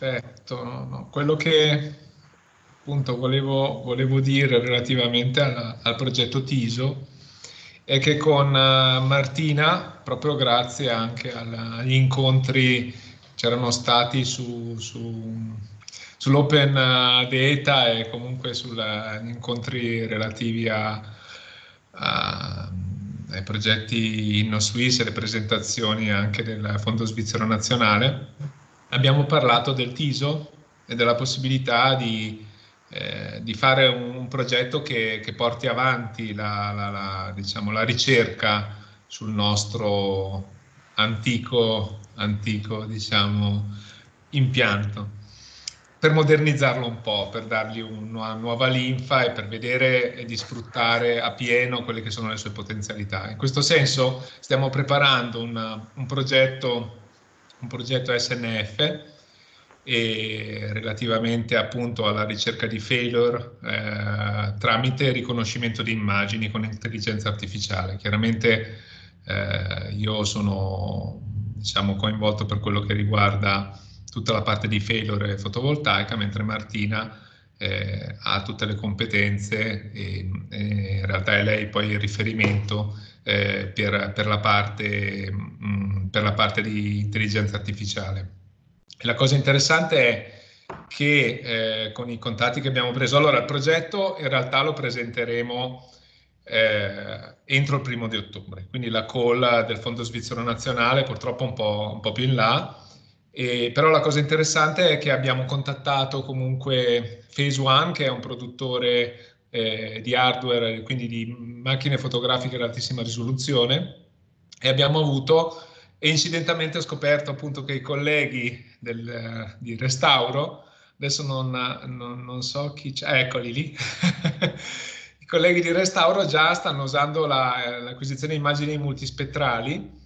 Perfetto. No, no. Quello che appunto volevo, volevo dire relativamente al, al progetto TISO è che con eh, Martina, proprio grazie anche agli incontri che c'erano stati su, su, sull'open eh, data e comunque sugli incontri relativi a, a, ai progetti InnoSwiss e le presentazioni anche del Fondo Svizzero Nazionale abbiamo parlato del TISO e della possibilità di, eh, di fare un, un progetto che, che, porti avanti la, la, la, diciamo, la ricerca sul nostro antico, antico diciamo, impianto per modernizzarlo un po', per dargli una nuova linfa e per vedere e di sfruttare a pieno quelle che sono le sue potenzialità. In questo senso stiamo preparando un, un progetto un progetto SNF relativamente appunto alla ricerca di failure eh, tramite riconoscimento di immagini con intelligenza artificiale. Chiaramente eh, io sono diciamo, coinvolto per quello che riguarda tutta la parte di failure fotovoltaica, mentre Martina eh, ha tutte le competenze e, e in realtà è lei poi il riferimento eh, per, per, la parte, mh, mm, per la parte di intelligenza artificiale. E la cosa interessante è che eh, con i contatti che abbiamo preso, allora il progetto in realtà lo presenteremo eh, entro il primo di ottobre, quindi la call del Fondo Svizzero Nazionale purtroppo un po', un po più in là, e, però la cosa interessante è che abbiamo contattato comunque Phase One, che è un produttore eh, di hardware, quindi di macchine fotografiche ad altissima risoluzione e abbiamo avuto e incidentalmente ho scoperto appunto che i colleghi del, eh, di restauro, adesso non, non, non so chi c'è, ah, eccoli lì, i colleghi di restauro già stanno usando la, eh, l'acquisizione di immagini multispettrali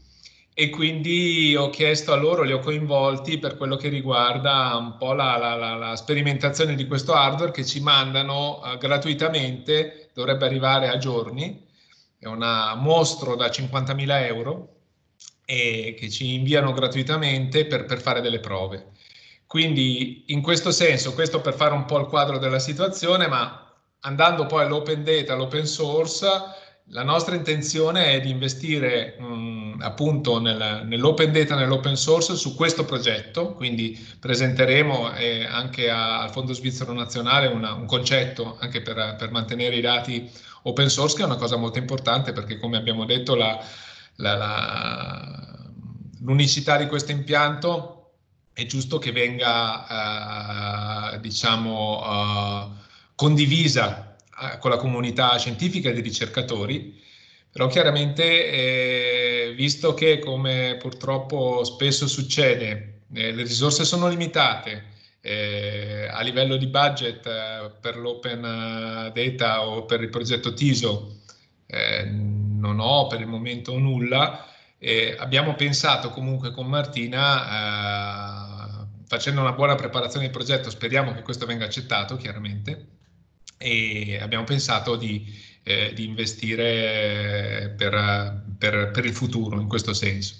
e quindi ho chiesto a loro, li ho coinvolti per quello che riguarda un po' la, la, la, la sperimentazione di questo hardware che ci mandano uh, gratuitamente, dovrebbe arrivare a giorni, è un mostro da 50.000 euro e che ci inviano gratuitamente per, per fare delle prove. Quindi in questo senso, questo per fare un po' il quadro della situazione, ma andando poi all'open data, all'open source, la nostra intenzione è di investire mh, mm, appunto nel, nell'open data, nell'open source su questo progetto, quindi presenteremo eh, anche a, al Fondo Svizzero Nazionale una, un concetto anche per, per, mantenere i dati open source, che è una cosa molto importante perché come abbiamo detto la, la, la, l'unicità di questo impianto è giusto che venga eh, diciamo eh, condivisa con la comunità scientifica e dei ricercatori, però chiaramente eh, visto che come purtroppo spesso succede, eh, le risorse sono limitate eh, a livello di budget eh, per l'open eh, data o per il progetto TISO, eh, non ho per il momento nulla, abbiamo pensato comunque con Martina facendo una buona preparazione del progetto, speriamo che questo venga accettato chiaramente, e abbiamo pensato di, eh, di investire per, per, per il futuro in questo senso.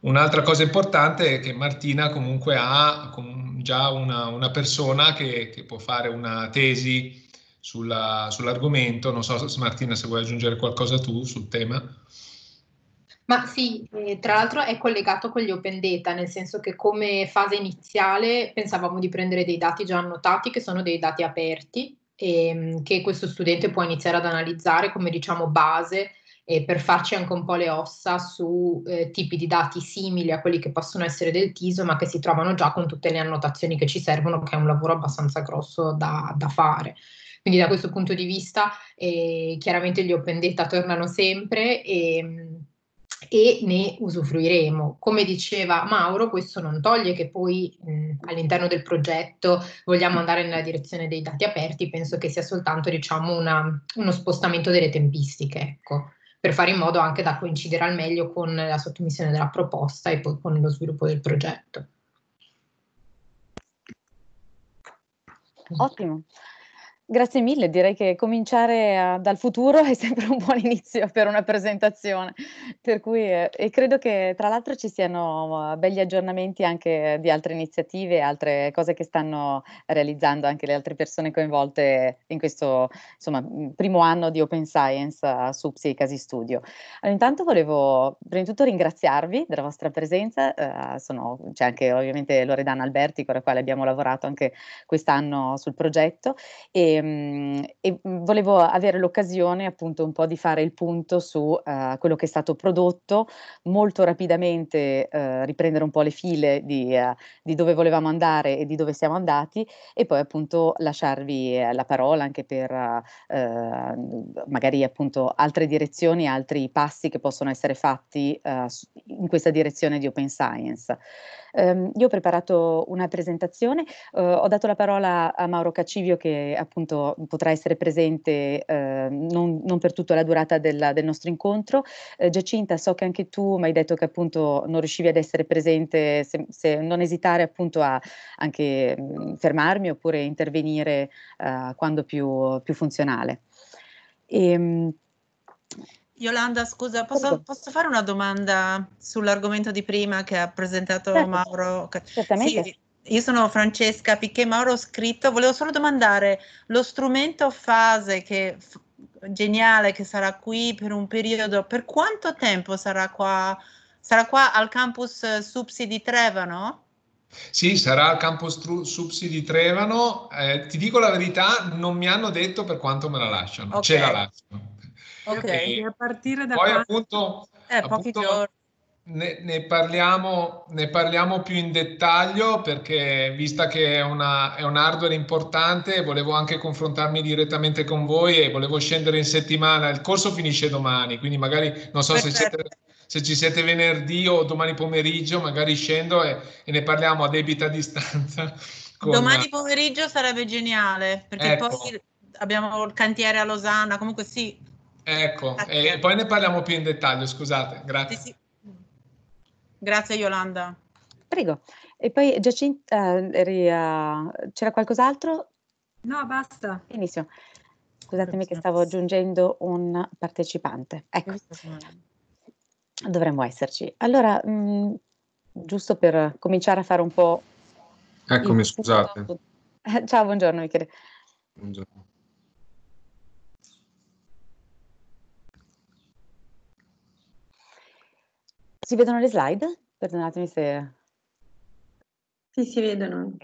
Un'altra cosa importante è che Martina comunque ha già una, una persona che, che, può fare una tesi sulla, sull'argomento. Non so se Martina se vuoi aggiungere qualcosa tu sul tema. Ma sì, eh, tra l'altro è collegato con gli open data, nel senso che come fase iniziale pensavamo di prendere dei dati già annotati, che sono dei dati aperti, e, ehm, che questo studente può iniziare ad analizzare come diciamo base eh, per farci anche un po' le ossa su eh, tipi di dati simili a quelli che possono essere del TISO ma che si trovano già con tutte le annotazioni che ci servono che è un lavoro abbastanza grosso da, da fare. Quindi da questo punto di vista eh, chiaramente gli open data tornano sempre e ehm, e ne usufruiremo. Come diceva Mauro, questo non toglie che poi mh, all'interno del progetto vogliamo andare nella direzione dei dati aperti, penso che sia soltanto diciamo, una, uno spostamento delle tempistiche, ecco, per fare in modo anche da coincidere al meglio con la sottomissione della proposta e poi con lo sviluppo del progetto. Ottimo. Grazie mille, direi che cominciare a, eh, dal futuro è sempre un buon inizio per una presentazione, per cui eh, e credo che tra l'altro ci siano uh, eh, belli aggiornamenti anche di altre iniziative, altre cose che stanno realizzando anche le altre persone coinvolte in questo insomma, primo anno di Open Science eh, su Psi Casi Studio. Allora, intanto volevo prima di tutto ringraziarvi della vostra presenza, uh, sono, c'è anche ovviamente Loredana Alberti con la quale abbiamo lavorato anche quest'anno sul progetto e Ehm, e, volevo avere l'occasione appunto un po' di fare il punto su uh, quello che è stato prodotto, molto rapidamente uh, riprendere un po' le file di, uh, di, dove volevamo andare e di dove siamo andati e poi appunto lasciarvi la parola anche per magari appunto altre direzioni, altri passi che possono essere fatti in questa direzione di Open Science. Um, io ho preparato una presentazione, uh, ho dato la parola a Mauro Cacivio che appunto potrà essere presente uh, non, non, per tutta la durata della, del nostro incontro. Uh, Giacinta, so che anche tu mi hai detto che appunto non riuscivi ad essere presente, se, se non esitare appunto a anche mh, mhmm, fermarmi oppure intervenire quando più, più funzionale. E, mh, Yolanda, scusa, posso, posso, fare una domanda sull'argomento di prima che ha presentato certo, Mauro? Certamente. Sì, io sono Francesca Picchè Mauro ho scritto, volevo solo domandare lo strumento fase che geniale che sarà qui per un periodo, per quanto tempo sarà qua? Sarà qua al campus Subsidi Trevano? Sì, sarà al campus tru- Subsidi Trevano. Eh, ti dico la verità, non mi hanno detto per quanto me la lasciano, okay. ce la lasciano. Ok, e a partire da poi quando... appunto, eh, appunto ne, ne, parliamo, ne, parliamo, più in dettaglio perché vista che è, una, è un hardware importante volevo anche confrontarmi direttamente con voi e volevo scendere in settimana, il corso finisce domani, quindi magari non so se siete se ci siete venerdì o domani pomeriggio, magari scendo e, e ne parliamo a debita distanza. Con... Domani pomeriggio sarebbe geniale, perché ecco. poi abbiamo il cantiere a Losanna, comunque sì, Ecco, ah, e poi ne parliamo più in dettaglio, scusate, grazie. Sì, sì. Grazie Yolanda. Prego. E poi Giacinta, eh, eh c'era qualcos'altro? No, basta. Benissimo. Scusatemi che stavo aggiungendo un partecipante. Ecco. Dovremmo esserci. Allora, mh, mm, giusto per cominciare a fare un po'... Eccomi, scusate. Eh, ciao, buongiorno Michele. Buongiorno. Si vedono le slide? Perdonatemi se... Sì, si vedono.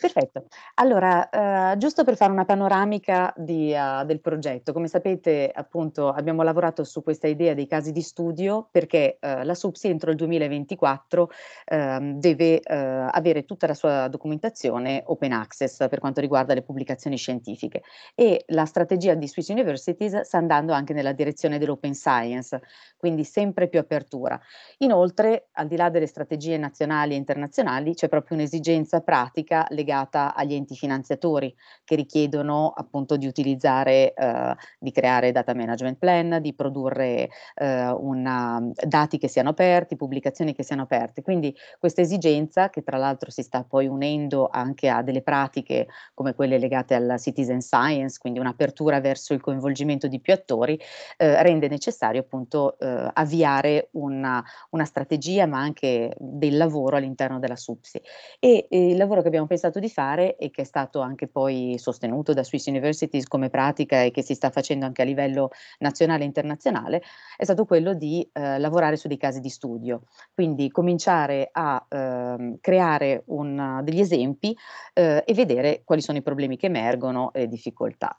Perfetto. Allora, eh, giusto per fare una panoramica di, uh, del progetto, come sapete appunto abbiamo lavorato su questa idea dei casi di studio perché uh, la SUPSI entro il 2024 uh, ehm, deve eh, avere tutta la sua documentazione open access per quanto riguarda le pubblicazioni scientifiche e la strategia di Swiss Universities sta andando anche nella direzione dell'open science, quindi sempre più apertura. Inoltre, al di là delle strategie nazionali e internazionali, c'è proprio un'esigenza pratica legata agli enti finanziatori che richiedono appunto di utilizzare, eh, di creare data management plan, di produrre eh, una, dati che siano aperti, pubblicazioni che siano aperte. Quindi questa esigenza che tra l'altro si sta poi unendo anche a delle pratiche come quelle legate alla citizen science, quindi un'apertura verso il coinvolgimento di più attori, eh, rende necessario appunto eh, avviare una, una strategia ma anche del lavoro all'interno della SUPSI. E, e il lavoro che abbiamo pensato pensato di fare e che è stato anche poi sostenuto da Swiss Universities come pratica e che si sta facendo anche a livello nazionale e internazionale, è stato quello di eh, lavorare su dei casi di studio, quindi cominciare a eh, creare un, degli esempi eh, e vedere quali sono i problemi che emergono e le difficoltà.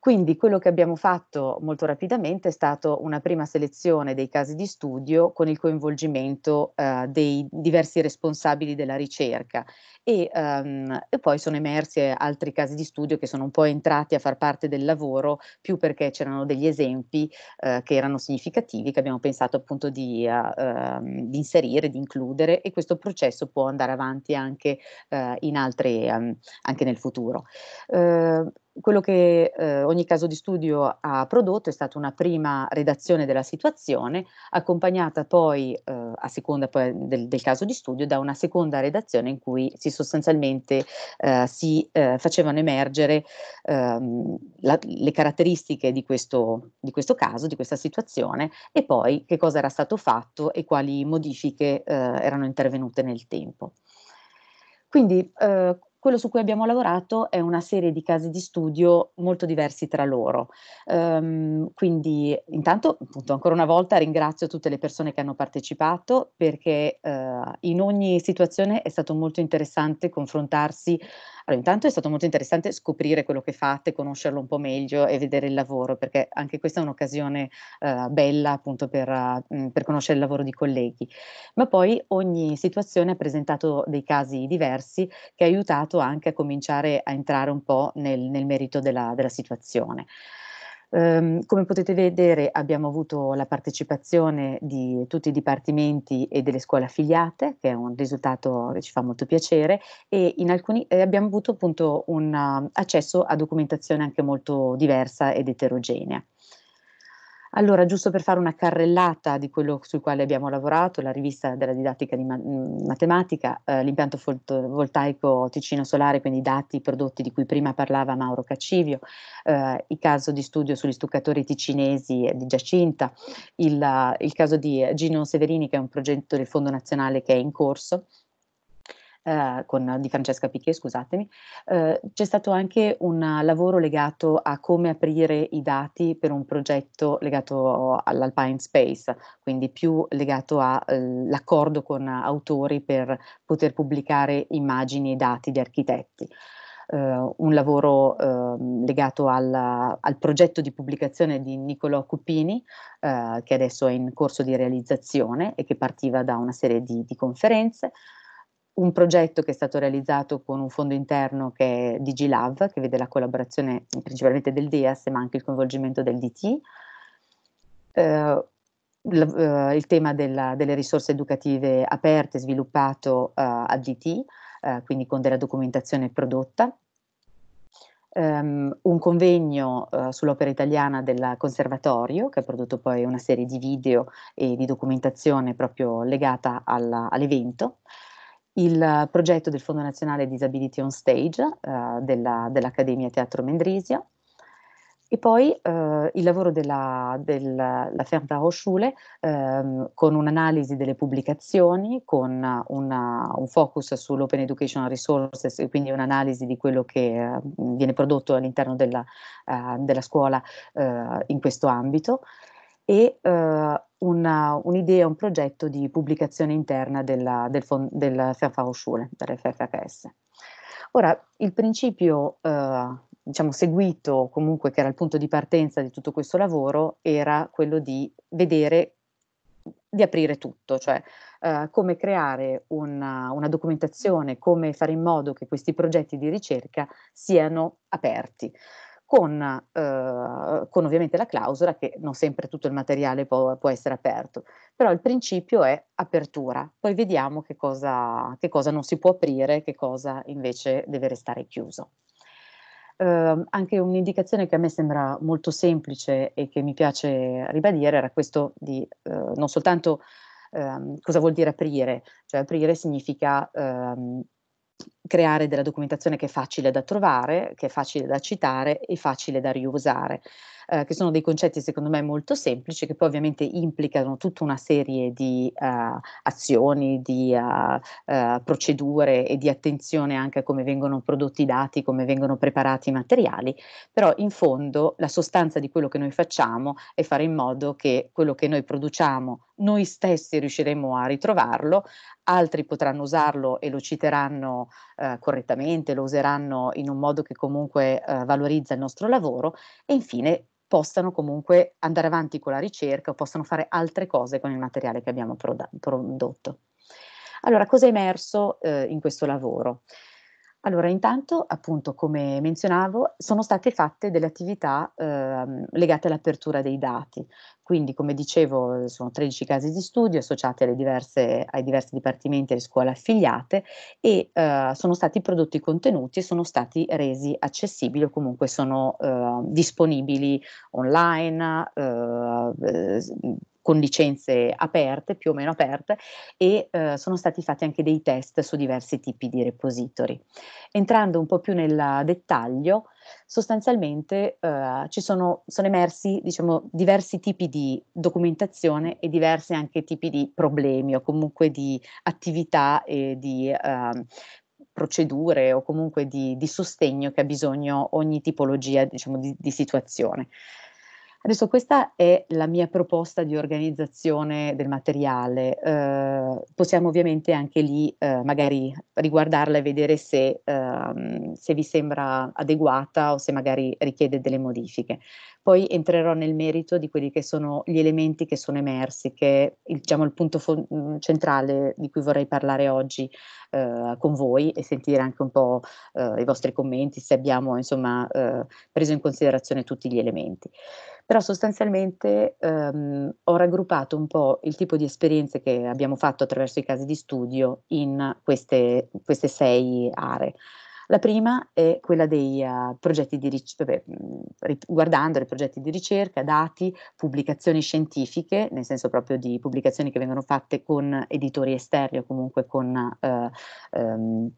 Quindi quello che abbiamo fatto molto rapidamente è stata una prima selezione dei casi di studio con il coinvolgimento eh, dei diversi responsabili della ricerca e, um, e, poi sono emersi eh, altri casi di studio che sono un po' entrati a far parte del lavoro più perché c'erano degli esempi eh, che erano significativi che abbiamo pensato appunto di, uh, uh, di, inserire, di includere e questo processo può andare avanti anche, uh, in altre, um, anche nel futuro quello che eh, ogni caso di studio ha prodotto è stata una prima redazione della situazione, accompagnata poi, eh, a seconda poi del, del, caso di studio, da una seconda redazione in cui si sostanzialmente eh, si eh, facevano emergere ehm, la, le caratteristiche di questo, di questo, caso, di questa situazione e poi che cosa era stato fatto e quali modifiche eh, erano intervenute nel tempo. Quindi eh, quello su cui abbiamo lavorato è una serie di casi di studio molto diversi tra loro. Um, quindi, intanto, appunto, ancora una volta ringrazio tutte le persone che hanno partecipato perché uh, in ogni situazione è stato molto interessante confrontarsi allora, intanto è stato molto interessante scoprire quello che fate, conoscerlo un po' meglio e vedere il lavoro, perché anche questa è un'occasione eh, bella appunto per, mm, per, conoscere il lavoro di colleghi. Ma poi ogni situazione ha presentato dei casi diversi che ha aiutato anche a cominciare a entrare un po' nel, nel merito della, della situazione. Um, come potete vedere abbiamo avuto la partecipazione di tutti i dipartimenti e delle scuole affiliate, che è un risultato che ci fa molto piacere, e alcuni, eh, abbiamo avuto appunto un uh, accesso a documentazione anche molto diversa ed eterogenea. Allora, giusto per fare una carrellata di quello sul quale abbiamo lavorato, la rivista della didattica di ma- mhmm, matematica, eh, l'impianto voltaico Ticino Solare, quindi i dati, i prodotti di cui prima parlava Mauro Caccivio, eh, il caso di studio sugli stuccatori ticinesi di Giacinta, il, il caso di Gino Severini che è un progetto del Fondo Nazionale che è in corso, eh, con, di Francesca Picchè, scusatemi, eh, c'è stato anche un lavoro legato a come aprire i dati per un progetto legato all'Alpine Space, quindi più legato all'accordo eh, con autori per poter pubblicare immagini e dati di architetti. Uh, un lavoro uh, legato al, al, progetto di pubblicazione di Niccolò Cupini, uh, che adesso è in corso di realizzazione e che partiva da una serie di, di conferenze, un progetto che è stato realizzato con un fondo interno che è DigiLav, che vede la collaborazione principalmente del DEAS ma anche il coinvolgimento del DT. Eh, l, eh, il tema della, delle risorse educative aperte sviluppato eh, a DT, eh, quindi con della documentazione prodotta. Um, un convegno eh, sull'opera italiana del conservatorio che ha prodotto poi una serie di video e di documentazione proprio legata alla, all'evento il progetto del Fondo Nazionale Disability on Stage eh, della, dell'Accademia Teatro Mendrisio e poi eh, il lavoro della, della Fernsehhochschule eh, con un'analisi delle pubblicazioni, con una, un focus sull'Open Educational Resources e quindi un'analisi di quello che eh, viene prodotto all'interno della, eh, della scuola eh, in questo ambito e eh, una, un'idea, un progetto di pubblicazione interna della, del, fond, del Fachhochschule, dell'FFHS. Ora, il principio eh, diciamo, seguito, comunque che era il punto di partenza di tutto questo lavoro, era quello di vedere di aprire tutto, cioè eh, come creare una, una, documentazione, come fare in modo che questi progetti di ricerca siano aperti con, eh, con ovviamente la clausola che non sempre tutto il materiale può, può, essere aperto, però il principio è apertura, poi vediamo che cosa, che cosa non si può aprire, che cosa invece deve restare chiuso. Eh, anche un'indicazione che a me sembra molto semplice e che mi piace ribadire era questo di eh, non soltanto ehm, cosa vuol dire aprire, cioè aprire significa Eh, creare della documentazione che è facile da trovare, che è facile da citare e facile da riusare eh, che sono dei concetti secondo me molto semplici che poi ovviamente implicano tutta una serie di uh, azioni, di uh, uh, procedure e di attenzione anche a come vengono prodotti i dati, come vengono preparati i materiali, però in fondo la sostanza di quello che noi facciamo è fare in modo che quello che noi produciamo noi stessi riusciremo a ritrovarlo, altri potranno usarlo e lo citeranno eh, correttamente, lo useranno in un modo che comunque eh, valorizza il nostro lavoro e infine possano comunque andare avanti con la ricerca o possano fare altre cose con il materiale che abbiamo prodotto. Allora, cosa è emerso eh, in questo lavoro? Allora, intanto, appunto, come menzionavo, sono state fatte delle attività ehm, legate all'apertura dei dati. Quindi, come dicevo, sono 13 casi di studio associati alle diverse, ai diversi dipartimenti e scuole affiliate e eh, sono stati prodotti contenuti e sono stati resi accessibili o comunque sono eh, disponibili online, eh, eh con licenze aperte, più o meno aperte, e eh, sono stati fatti anche dei test su diversi tipi di repository. Entrando un po' più nel dettaglio, sostanzialmente eh, ci sono, sono emersi diciamo, diversi tipi di documentazione e diversi anche tipi di problemi o comunque di attività e di eh, procedure o comunque di, di, sostegno che ha bisogno ogni tipologia diciamo, di, di situazione. Adesso questa è la mia proposta di organizzazione del materiale, eh, possiamo ovviamente anche lì eh, magari riguardarla e vedere se, eh, se, vi sembra adeguata o se magari richiede delle modifiche. Poi entrerò nel merito di quelli che sono gli elementi che sono emersi, che è diciamo, il punto mm, centrale di cui vorrei parlare oggi eh, con voi e sentire anche un po' eh, i vostri commenti, se abbiamo insomma, eh, preso in considerazione tutti gli elementi però sostanzialmente ehm, ho raggruppato un po' il tipo di esperienze che abbiamo fatto attraverso i casi di studio in queste, queste sei aree. La prima è quella dei uh, progetti di ricerca, riguardando i progetti di ricerca, dati, pubblicazioni scientifiche, nel senso proprio di pubblicazioni che vengono fatte con editori esterni o comunque con uh, um,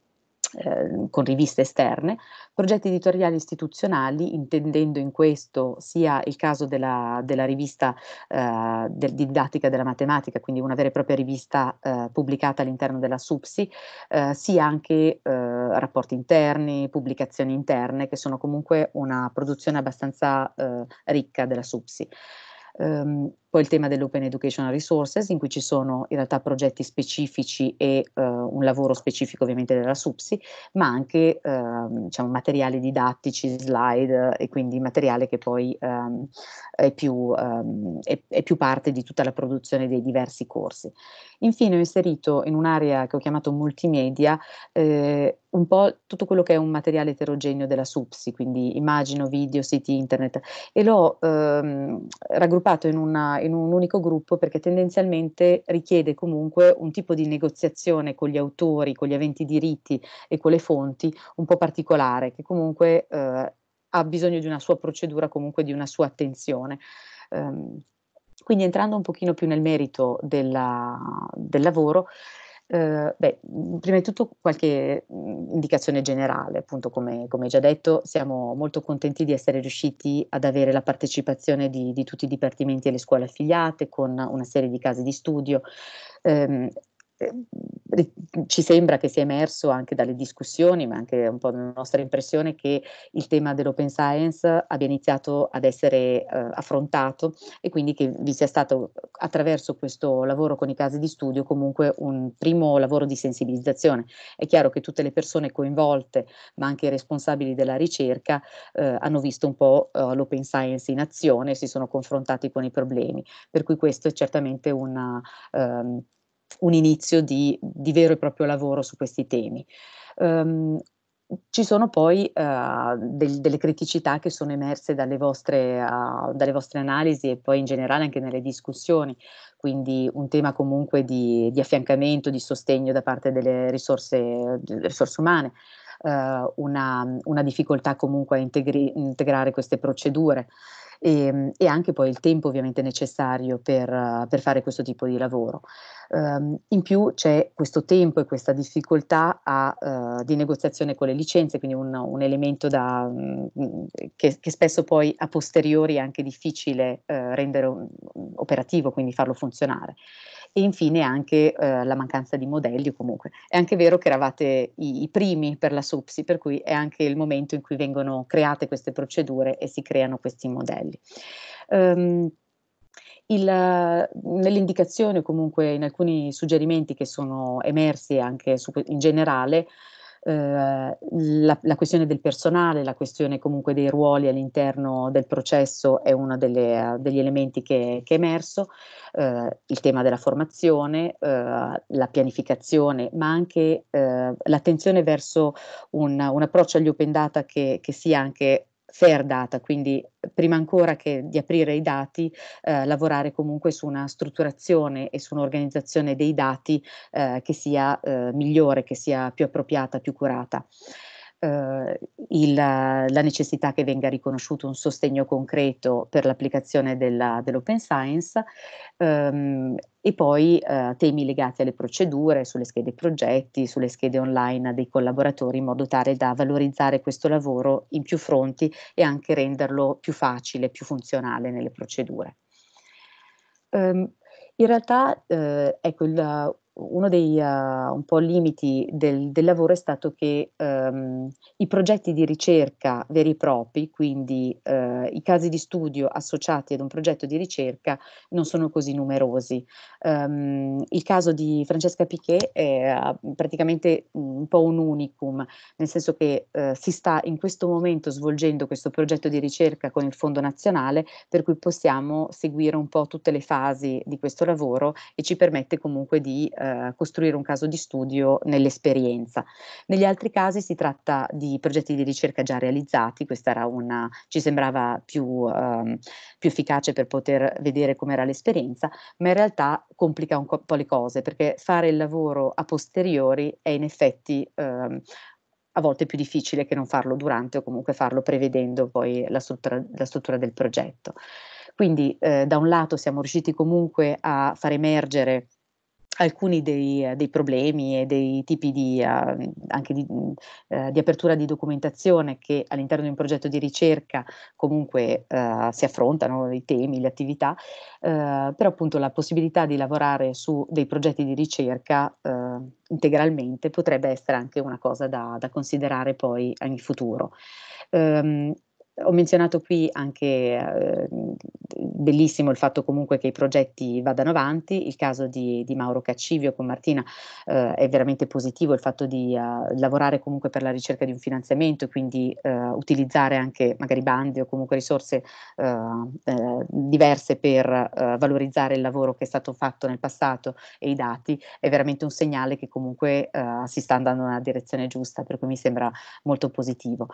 Ehm, con riviste esterne, progetti editoriali istituzionali, intendendo in questo sia il caso della, della rivista eh, del didattica della matematica, quindi una vera e propria rivista eh, pubblicata all'interno della SUPSI, eh, sia anche eh, rapporti interni, pubblicazioni interne, che sono comunque una produzione abbastanza eh, ricca della SUPSI. Um, poi il tema dell'Open Educational Resources, in cui ci sono in realtà progetti specifici e eh, un lavoro specifico ovviamente della SUPSI, ma anche eh, diciamo, materiali didattici, slide e quindi materiale che poi ehm, è, più, ehm, è, è, più, parte di tutta la produzione dei diversi corsi. Infine ho inserito in un'area che ho chiamato multimedia eh, un po' tutto quello che è un materiale eterogeneo della SUPSI, quindi immagino, video, siti internet, e l'ho ehm, raggruppato in una, in un unico gruppo perché tendenzialmente richiede comunque un tipo di negoziazione con gli autori, con gli aventi diritti e con le fonti un po' particolare, che comunque eh, ha bisogno di una sua procedura, comunque di una sua attenzione. Um, quindi entrando un pochino più nel merito della, del lavoro, Ehm, beh, mhmm, prima di tutto qualche mhmm, indicazione generale, appunto come, come, già detto, siamo molto contenti di essere riusciti ad avere la partecipazione di, di tutti i dipartimenti e le scuole affiliate con una serie di casi di studio. Eh, Ehm, ci sembra che sia emerso anche dalle discussioni, ma anche un po' dalla nostra impressione, che il tema dell'open science abbia iniziato ad essere eh, affrontato e quindi che vi sia stato attraverso questo lavoro con i casi di studio comunque un primo lavoro di sensibilizzazione. È chiaro che tutte le persone coinvolte, ma anche i responsabili della ricerca, eh, hanno visto un po' eh, l'open science in azione e si sono confrontati con i problemi, per cui questo è certamente una... Ehm, un inizio di, di vero e proprio lavoro su questi temi. Um, ci sono poi uh, del, delle criticità che sono emerse dalle vostre, uh, dalle vostre, analisi e poi in generale anche nelle discussioni, quindi un tema comunque di, di affiancamento, di sostegno da parte delle risorse, delle risorse umane. Uh, una, una, difficoltà comunque a integri- integrare queste procedure, e, ehm, e anche poi il tempo ovviamente necessario per, eh, per fare questo tipo di lavoro. Um, in più c'è questo tempo e questa difficoltà a, uh, di negoziazione con le licenze, quindi un, un elemento da, mh, mm, mm, che, che, spesso poi a posteriori è anche difficile uh, rendere un, mm, operativo, quindi farlo funzionare e infine anche eh, la mancanza di modelli comunque. È anche vero che eravate i, i primi per la SUPSI, per cui è anche il momento in cui vengono create queste procedure e si creano questi modelli. Um, il, nell'indicazione comunque in alcuni suggerimenti che sono emersi anche su, in generale Ehm, la, la, questione del personale, la questione comunque dei ruoli all'interno del processo è uno delle, degli elementi che, che è emerso, eh, il tema della formazione, eh, la pianificazione, ma anche ehm, l'attenzione verso un, un, approccio agli open data che, che sia anche fair data, quindi prima ancora che di aprire i dati, eh, lavorare comunque su una strutturazione e su un'organizzazione dei dati eh, che sia eh, migliore, che sia più appropriata, più curata eh, il, la necessità che venga riconosciuto un sostegno concreto per l'applicazione della, dell'open science ehm, e poi eh, temi legati alle procedure, sulle schede progetti, sulle schede online dei collaboratori in modo tale da valorizzare questo lavoro in più fronti e anche renderlo più facile, più funzionale nelle procedure. Um, in realtà eh, ecco, il, uno dei uh, limiti del, del, lavoro è stato che um, i progetti di ricerca veri e propri, quindi uh, i casi di studio associati ad un progetto di ricerca, non sono così numerosi. Um, il caso di Francesca Piquet è uh, praticamente mm, un po' un unicum, nel senso che si sta in questo momento svolgendo questo progetto di ricerca con il Fondo Nazionale, per cui possiamo seguire un po' tutte le fasi di questo lavoro e ci permette comunque di eh, costruire un caso di studio nell'esperienza. Negli altri casi si tratta di progetti di ricerca già realizzati, questa era una, ci sembrava più, ehm, più efficace per poter vedere com'era l'esperienza, ma in realtà complica un po' le cose perché fare il lavoro a posteriori è in effetti ehm, a volte più difficile che non farlo durante o comunque farlo prevedendo poi la struttura, la struttura del progetto. Quindi eh, da un lato siamo riusciti comunque a far emergere alcuni dei, eh, dei, problemi e dei tipi di, uh, anche di, uh, di, apertura di documentazione che all'interno di un progetto di ricerca comunque uh, si affrontano, i temi, le attività, uh, però appunto la possibilità di lavorare su dei progetti di ricerca integralmente potrebbe essere anche una cosa da, da considerare poi in futuro. Um, ho menzionato qui anche eh, bellissimo il fatto comunque che i progetti vadano avanti, il caso di, di Mauro Caccivio con Martina eh, è veramente positivo, il fatto di eh, lavorare comunque per la ricerca di un finanziamento e quindi eh, utilizzare anche magari bandi o comunque risorse eh, eh, diverse per valorizzare il lavoro che è stato fatto nel passato e i dati è veramente un segnale che comunque si sta andando nella direzione giusta, per cui mi sembra molto positivo.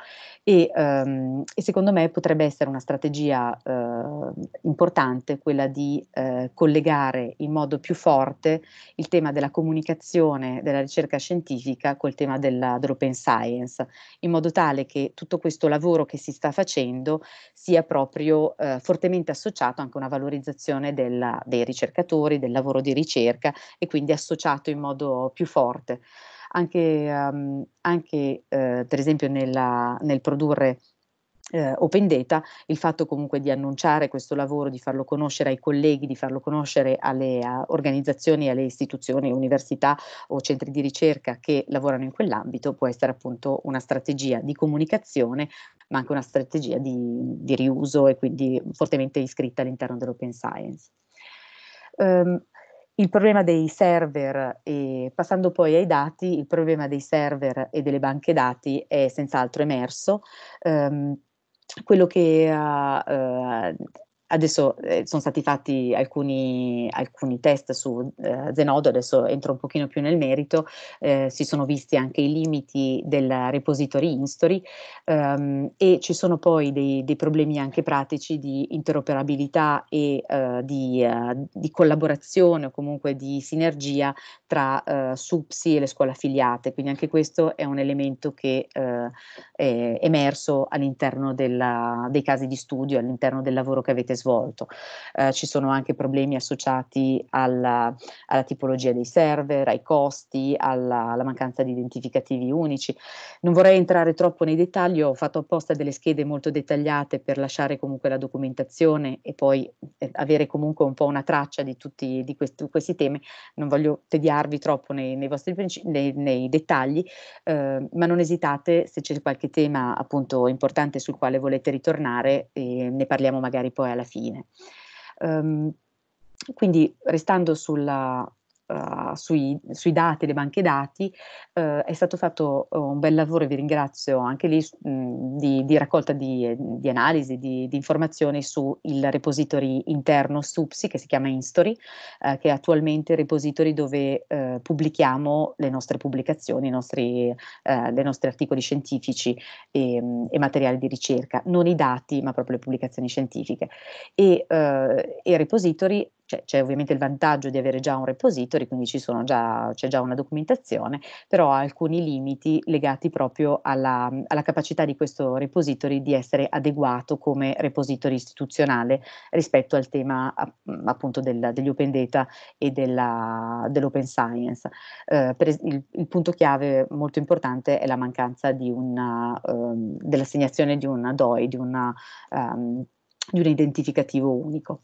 E, ehm, e secondo me potrebbe essere una strategia eh, importante quella di eh, collegare in modo più forte il tema della comunicazione della ricerca scientifica col tema della, dell'open science, in modo tale che tutto questo lavoro che si sta facendo sia proprio eh, fortemente associato anche a una valorizzazione della, dei ricercatori, del lavoro di ricerca e quindi associato in modo più forte. Anche, um, anche eh, per esempio nella, nel produrre eh, open data, il fatto comunque di annunciare questo lavoro, di farlo conoscere ai colleghi, di farlo conoscere alle a, organizzazioni, alle istituzioni, università o centri di ricerca che lavorano in quell'ambito può essere appunto una strategia di comunicazione, ma anche una strategia di, di riuso e quindi fortemente iscritta all'interno dell'open science. Um, il problema dei server, e passando poi ai dati, il problema dei server e delle banche dati è senz'altro emerso. Um, quello che ha eh, eh Adesso eh, sono stati fatti alcuni, alcuni test su eh, Zenodo, adesso entro un pochino più nel merito, eh, si sono visti anche i limiti del repository Instory ehm, e ci sono poi dei, dei, problemi anche pratici di interoperabilità e eh, di, eh, di, collaborazione o comunque di sinergia tra eh, SUPSI e le scuole affiliate, quindi anche questo è un elemento che è emerso all'interno della, dei casi di studio, all'interno del lavoro che avete svolto. Eh, ci sono anche problemi associati alla, alla, tipologia dei server, ai costi, alla, alla mancanza di identificativi unici. Non vorrei entrare troppo nei dettagli, ho fatto apposta delle schede molto dettagliate per lasciare comunque la documentazione e poi eh, avere comunque un po' una traccia di tutti di questi, questi temi. Non voglio tediarvi troppo nei, nei, vostri, nei, nei dettagli, eh, ma non esitate se c'è qualche tema appunto importante sul quale volete ritornare, ne parliamo magari poi alla fine. Um, quindi restando sulla eh, sui, sui, dati, le banche dati, uh, è stato fatto eh, un bel lavoro e vi ringrazio anche lì mh, di, di, raccolta di, di analisi, di, di, informazioni sul repository interno SUPSI che si chiama Instory, uh, che è attualmente il repository dove pubblichiamo le nostre pubblicazioni, i nostri, le nostre articoli scientifici e, e, materiali di ricerca, non i dati ma proprio le pubblicazioni scientifiche. E, e il repository cioè, c'è ovviamente il vantaggio di avere già un repository, quindi già, c'è già una documentazione, però ha alcuni limiti legati proprio alla, alla capacità di questo repository di essere adeguato come repository istituzionale rispetto al tema appunto del, degli open data e della, dell'open science. Eh, per, il, il, punto chiave molto importante è la mancanza una, um, ehm, dell'assegnazione di una DOI, di, una, um, di un identificativo unico.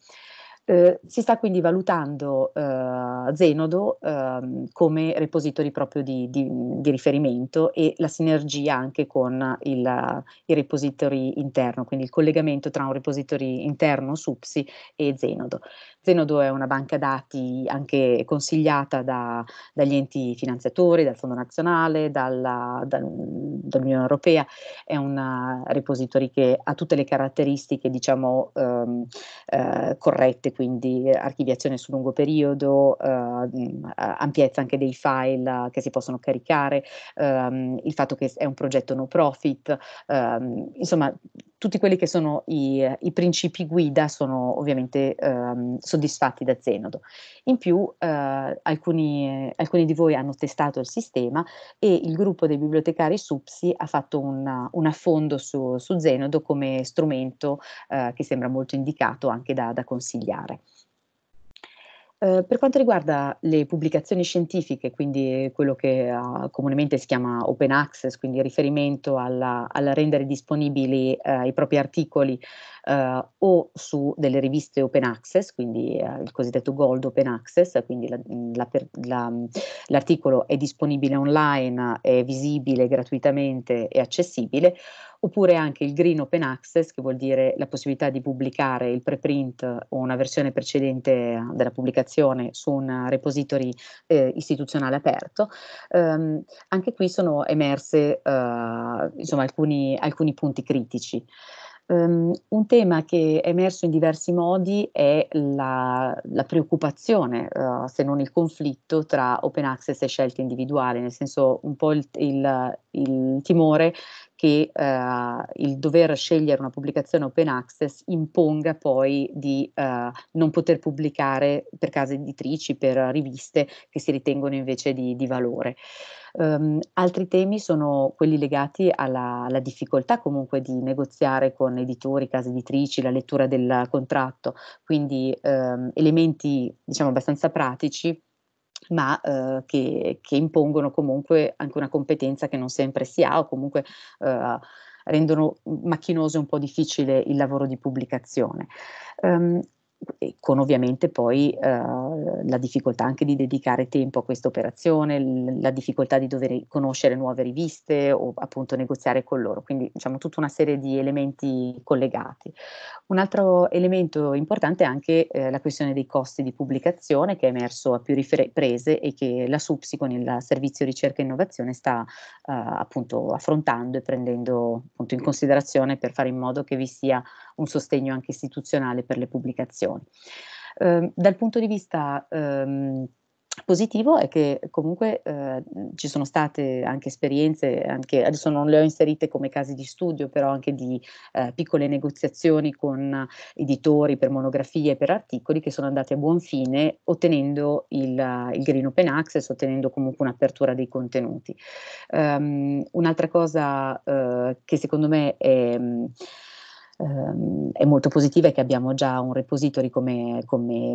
Ehm, si sta quindi valutando eh, Zenodo eh, come repository proprio di, di, di, riferimento e la sinergia anche con il, il, repository interno, quindi il collegamento tra un repository interno, SUPSI, e Zenodo. Zenodo è una banca dati anche consigliata da, dagli enti finanziatori, dal Fondo Nazionale, dalla, dal, dall'Unione Europea, è un eh, repository che ha tutte le caratteristiche diciamo ehm, eh, corrette, quindi archiviazione su lungo periodo, ehm, eh, ampiezza anche dei file che si possono caricare, ehm, il fatto che è un progetto no profit, ehm, insomma tutti quelli che sono i, eh, i principi guida sono ovviamente ehm, soddisfatti da Zenodo. In più eh, alcuni, eh, alcuni, di voi hanno testato il sistema e il gruppo dei bibliotecari SUPSI ha fatto una, un, affondo su, su, Zenodo come strumento eh, che sembra molto indicato anche da, da consigliare. Ehm, per quanto riguarda le pubblicazioni scientifiche, quindi quello che uh, comunemente si chiama open access, quindi riferimento alla, rendere disponibili uh, i propri articoli uh, o su delle riviste open access, quindi il cosiddetto gold open access, quindi la, mm, la la, mm, l'articolo è disponibile online, è visibile gratuitamente e accessibile, oppure anche il green open access, che vuol dire la possibilità di pubblicare il preprint o una versione precedente eh, della pubblicazione su un repository eh, istituzionale aperto. Um, anche qui sono emerse uh, insomma, alcuni, alcuni, punti critici. Um, un tema che è emerso in diversi modi è la, la preoccupazione, uh, se non il conflitto, tra open access e scelte individuali, nel senso un po' il, il, il timore che eh, il dover scegliere una pubblicazione open access imponga poi di eh, non poter pubblicare per case editrici, per riviste che si ritengono invece di, di valore. Um, altri temi sono quelli legati alla, alla, difficoltà comunque di negoziare con editori, case editrici, la lettura del contratto, quindi um, elementi diciamo abbastanza pratici ma eh, che, che, impongono comunque anche una competenza che non sempre si ha o comunque eh, rendono mhmm, macchinoso e un po' difficile il lavoro di pubblicazione. Um, con ovviamente poi eh, la difficoltà anche di dedicare tempo a questa operazione, la difficoltà di dover conoscere nuove riviste o appunto negoziare con loro, quindi diciamo tutta una serie di elementi collegati. Un altro elemento importante è anche eh, la questione dei costi di pubblicazione che è emerso a più riprese e che la SUPSI con il servizio ricerca e innovazione sta eh, appunto affrontando e prendendo appunto in considerazione per fare in modo che vi sia un sostegno anche istituzionale per le pubblicazioni. Eh, dal punto di vista ehm, positivo è che comunque eh, ci sono state anche esperienze, anche, adesso non le ho inserite come casi di studio, però anche di eh, piccole negoziazioni con editori per monografie e per articoli che sono andati a buon fine ottenendo il, il Green Open Access, ottenendo comunque un'apertura dei contenuti. Um, un'altra cosa eh, che secondo me è... Mh, Ehm, è molto positiva è che abbiamo già un repository come, come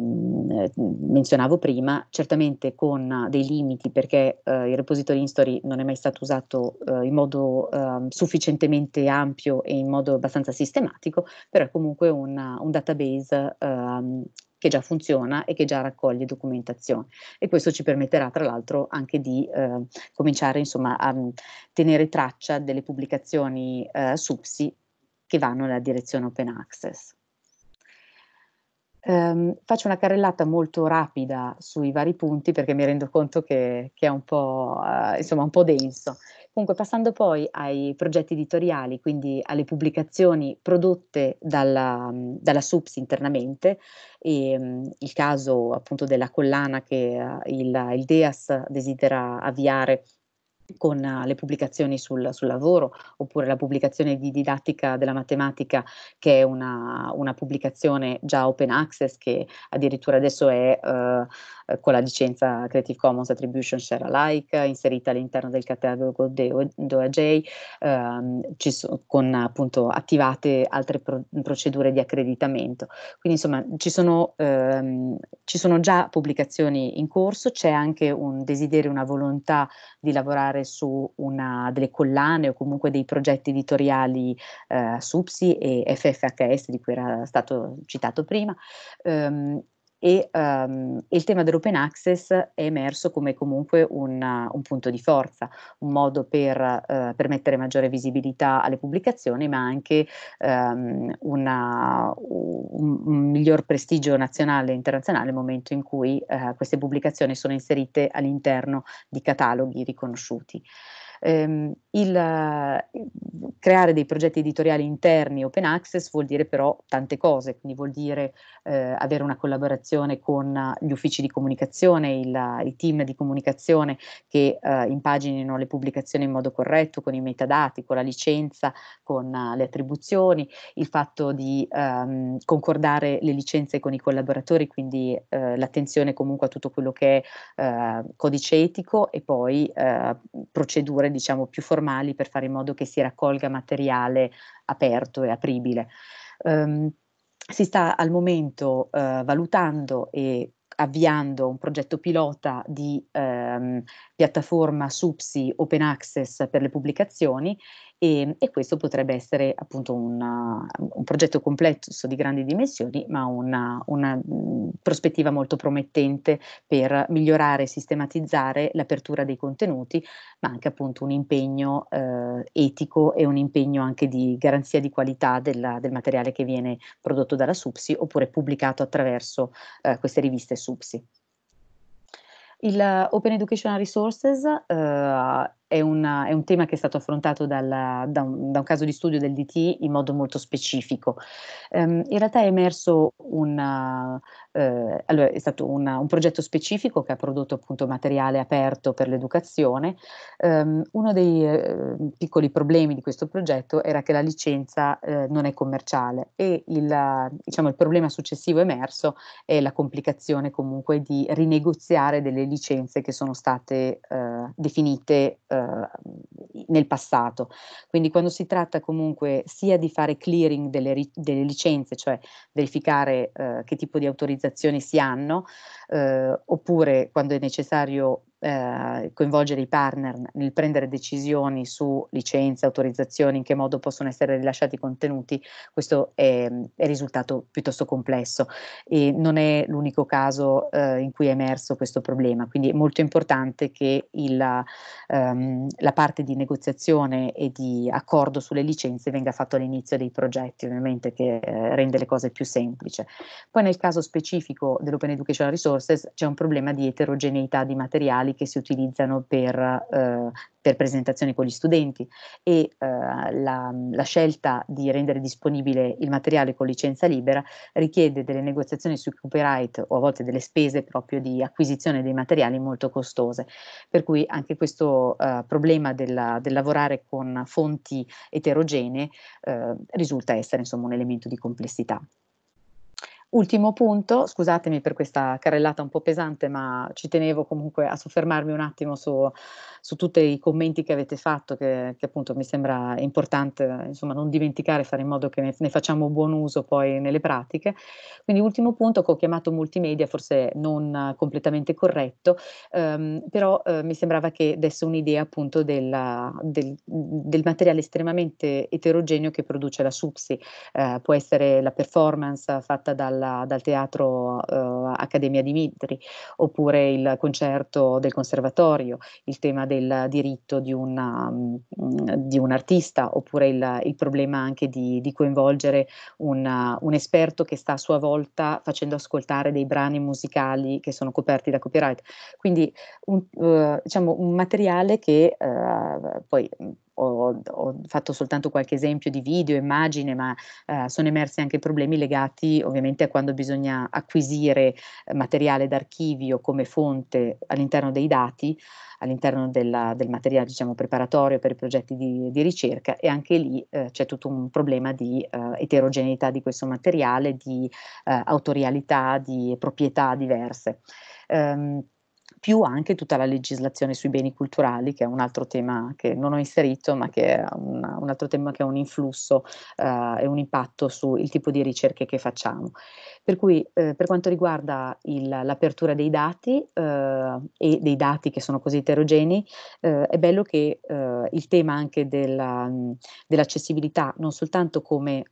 menzionavo prima, certamente con dei limiti perché eh, il repository in story non è mai stato usato eh, in modo eh, sufficientemente ampio e in modo abbastanza sistematico, però è comunque una, un database ehm, che già funziona e che già raccoglie documentazione e questo ci permetterà tra l'altro anche di ehm, cominciare insomma a tenere traccia delle pubblicazioni eh, SUPSI che vanno nella direzione open access. Um, faccio una carrellata molto rapida sui vari punti perché mi rendo conto che, che è un po', uh, insomma, un po' denso. Comunque, passando poi ai progetti editoriali, quindi alle pubblicazioni prodotte dalla, dalla SUPS internamente, e, um, il caso appunto della collana che uh, il, il DEAS desidera avviare con ah, le pubblicazioni sul, sul, lavoro oppure la pubblicazione di didattica della matematica che è una, una pubblicazione già open access che addirittura adesso è eh, eh con la licenza Creative Commons Attribution Share Alike inserita all'interno del catalogo DOAJ ehm, con appunto attivate altre pro, procedure di accreditamento quindi insomma ci sono, ehm, ci sono già pubblicazioni in corso c'è anche un desiderio una volontà di lavorare lavorare su una delle collane o comunque dei progetti editoriali eh, SUPSI e FFHS di cui era stato citato prima, ehm, e um, il tema dell'open access è emerso come comunque un, un punto di forza, un modo per uh, permettere maggiore visibilità alle pubblicazioni, ma anche um, una, un, un, miglior prestigio nazionale e internazionale nel momento in cui uh, queste pubblicazioni sono inserite all'interno di cataloghi riconosciuti. Ehm, il, creare dei progetti editoriali interni open access vuol dire però tante cose, quindi vuol dire eh, avere una collaborazione con gli uffici di comunicazione, il, i team di comunicazione che eh, impaginino le pubblicazioni in modo corretto, con i metadati, con la licenza, con uh, le attribuzioni, il fatto di um, concordare le licenze con i collaboratori, quindi uh, l'attenzione comunque a tutto quello che è uh, codice etico e poi procedure procedure diciamo più formali per fare in modo che si raccolga materiale aperto e apribile. Um, si sta al momento uh, valutando e avviando un progetto pilota di ehm, piattaforma SUPSI Open Access per le pubblicazioni e, ehm, e questo potrebbe essere appunto una, um, un progetto complesso di grandi dimensioni, ma una, una mm, prospettiva molto promettente per migliorare e sistematizzare l'apertura dei contenuti, ma anche appunto un impegno eh, etico e un impegno anche di garanzia di qualità della, del materiale che viene prodotto dalla SUPSI oppure pubblicato attraverso eh, queste riviste SUPSI. Il Open Educational Resources eh, è, una, è, un tema che è stato affrontato dalla, da, un, da, un, caso di studio del DT in modo molto specifico. Um, in realtà è emerso una, eh, allora è stato una, un progetto specifico che ha prodotto appunto materiale aperto per l'educazione. Um, uno dei eh, piccoli problemi di questo progetto era che la licenza eh, non è commerciale e il, diciamo, il problema successivo emerso è la complicazione comunque di rinegoziare delle licenze che sono state eh, definite eh, eh, nel passato. Quindi quando si tratta comunque sia di fare clearing delle, ri- delle licenze, cioè verificare eh, che tipo di autorizzazioni si hanno, eh, oppure quando è necessario eh, coinvolgere i partner nel prendere decisioni su licenze, autorizzazioni, in che modo possono essere rilasciati i contenuti, questo è, è risultato piuttosto complesso e non è l'unico caso eh, in cui è emerso questo problema, quindi è molto importante che il, ehm, la parte di negoziazione e di accordo sulle licenze venga fatto all'inizio dei progetti, ovviamente che eh, rende le cose più semplici. Poi nel caso specifico dell'Open Educational Resources c'è un problema di eterogeneità di materiali materiali che si utilizzano per, eh, per presentazioni con gli studenti e eh, la, la scelta di rendere disponibile il materiale con licenza libera richiede delle negoziazioni su copyright o a volte delle spese proprio di acquisizione dei materiali molto costose. Per cui anche questo uh, problema della, del lavorare con fonti eterogenee uh, risulta essere insomma, un elemento di complessità. Ultimo punto, scusatemi per questa carrellata un po' pesante, ma ci tenevo comunque a soffermarmi un attimo su, su tutti i commenti che avete fatto, che, che appunto mi sembra importante insomma, non dimenticare, fare in modo che ne, ne, facciamo buon uso poi nelle pratiche. Quindi ultimo punto che ho chiamato multimedia, forse non completamente corretto, ehm, però eh, mi sembrava che desse un'idea appunto della, del, del, materiale estremamente eterogeneo che produce la SUPSI. Eh, può essere la performance fatta dal dalla, dal teatro eh, Accademia Dimitri, oppure il concerto del conservatorio, il tema del diritto di, una, mm, di un artista, oppure il, il problema anche di, di coinvolgere una, un esperto che sta a sua volta facendo ascoltare dei brani musicali che sono coperti da copyright. Quindi un, eh, diciamo, un materiale che eh, poi ho, ho, fatto soltanto qualche esempio di video, immagine, ma eh, sono emersi anche problemi legati ovviamente a quando bisogna acquisire eh, materiale d'archivio come fonte all'interno dei dati, all'interno della, del materiale diciamo, preparatorio per i progetti di, di ricerca e anche lì eh, c'è tutto un problema di eh, eterogeneità di questo materiale, di eh, autorialità, di proprietà diverse. Um, più anche tutta la legislazione sui beni culturali, che è un altro tema che non ho inserito, ma che è una, un altro tema che ha un influsso eh, e un impatto sul tipo di ricerche che facciamo. Per cui eh, per quanto riguarda il, l'apertura dei dati eh, e dei dati che sono così eterogenei, eh, è bello che eh, il tema anche della, dell'accessibilità non soltanto come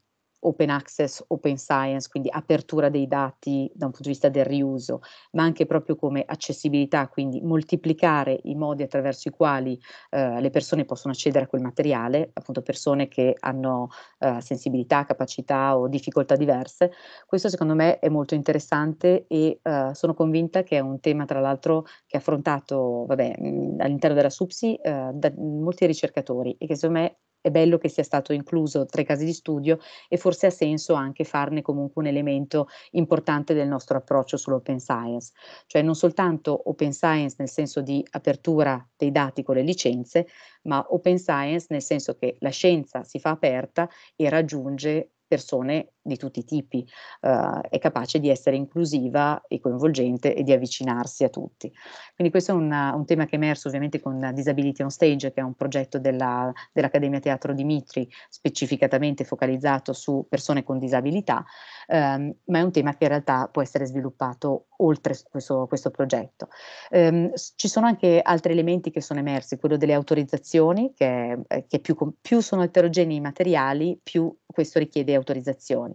open access, open science, quindi apertura dei dati da un punto di vista del riuso, ma anche proprio come accessibilità, quindi moltiplicare i modi attraverso i quali eh, le persone possono accedere a quel materiale, appunto persone che hanno eh, sensibilità, capacità o difficoltà diverse. Questo secondo me è molto interessante e eh, sono convinta che è un tema tra l'altro che è affrontato vabbè, all'interno della SUPSI eh, da molti ricercatori e che secondo me è bello che sia stato incluso tra i casi di studio e forse ha senso anche farne comunque un elemento importante del nostro approccio sull'open science, cioè non soltanto open science nel senso di apertura dei dati con le licenze, ma open science nel senso che la scienza si fa aperta e raggiunge persone di tutti i tipi, eh, è capace di essere inclusiva e coinvolgente e di avvicinarsi a tutti. Quindi questo è una, un tema che è emerso ovviamente con Disability on Stage, che è un progetto della, dell'Accademia Teatro Dimitri, specificatamente focalizzato su persone con disabilità, ehm, ma è un tema che in realtà può essere sviluppato oltre questo, questo progetto. Ehm, ci sono anche altri elementi che sono emersi, quello delle autorizzazioni, che, eh, che più, più sono eterogenei i materiali, più questo richiede autorizzazioni.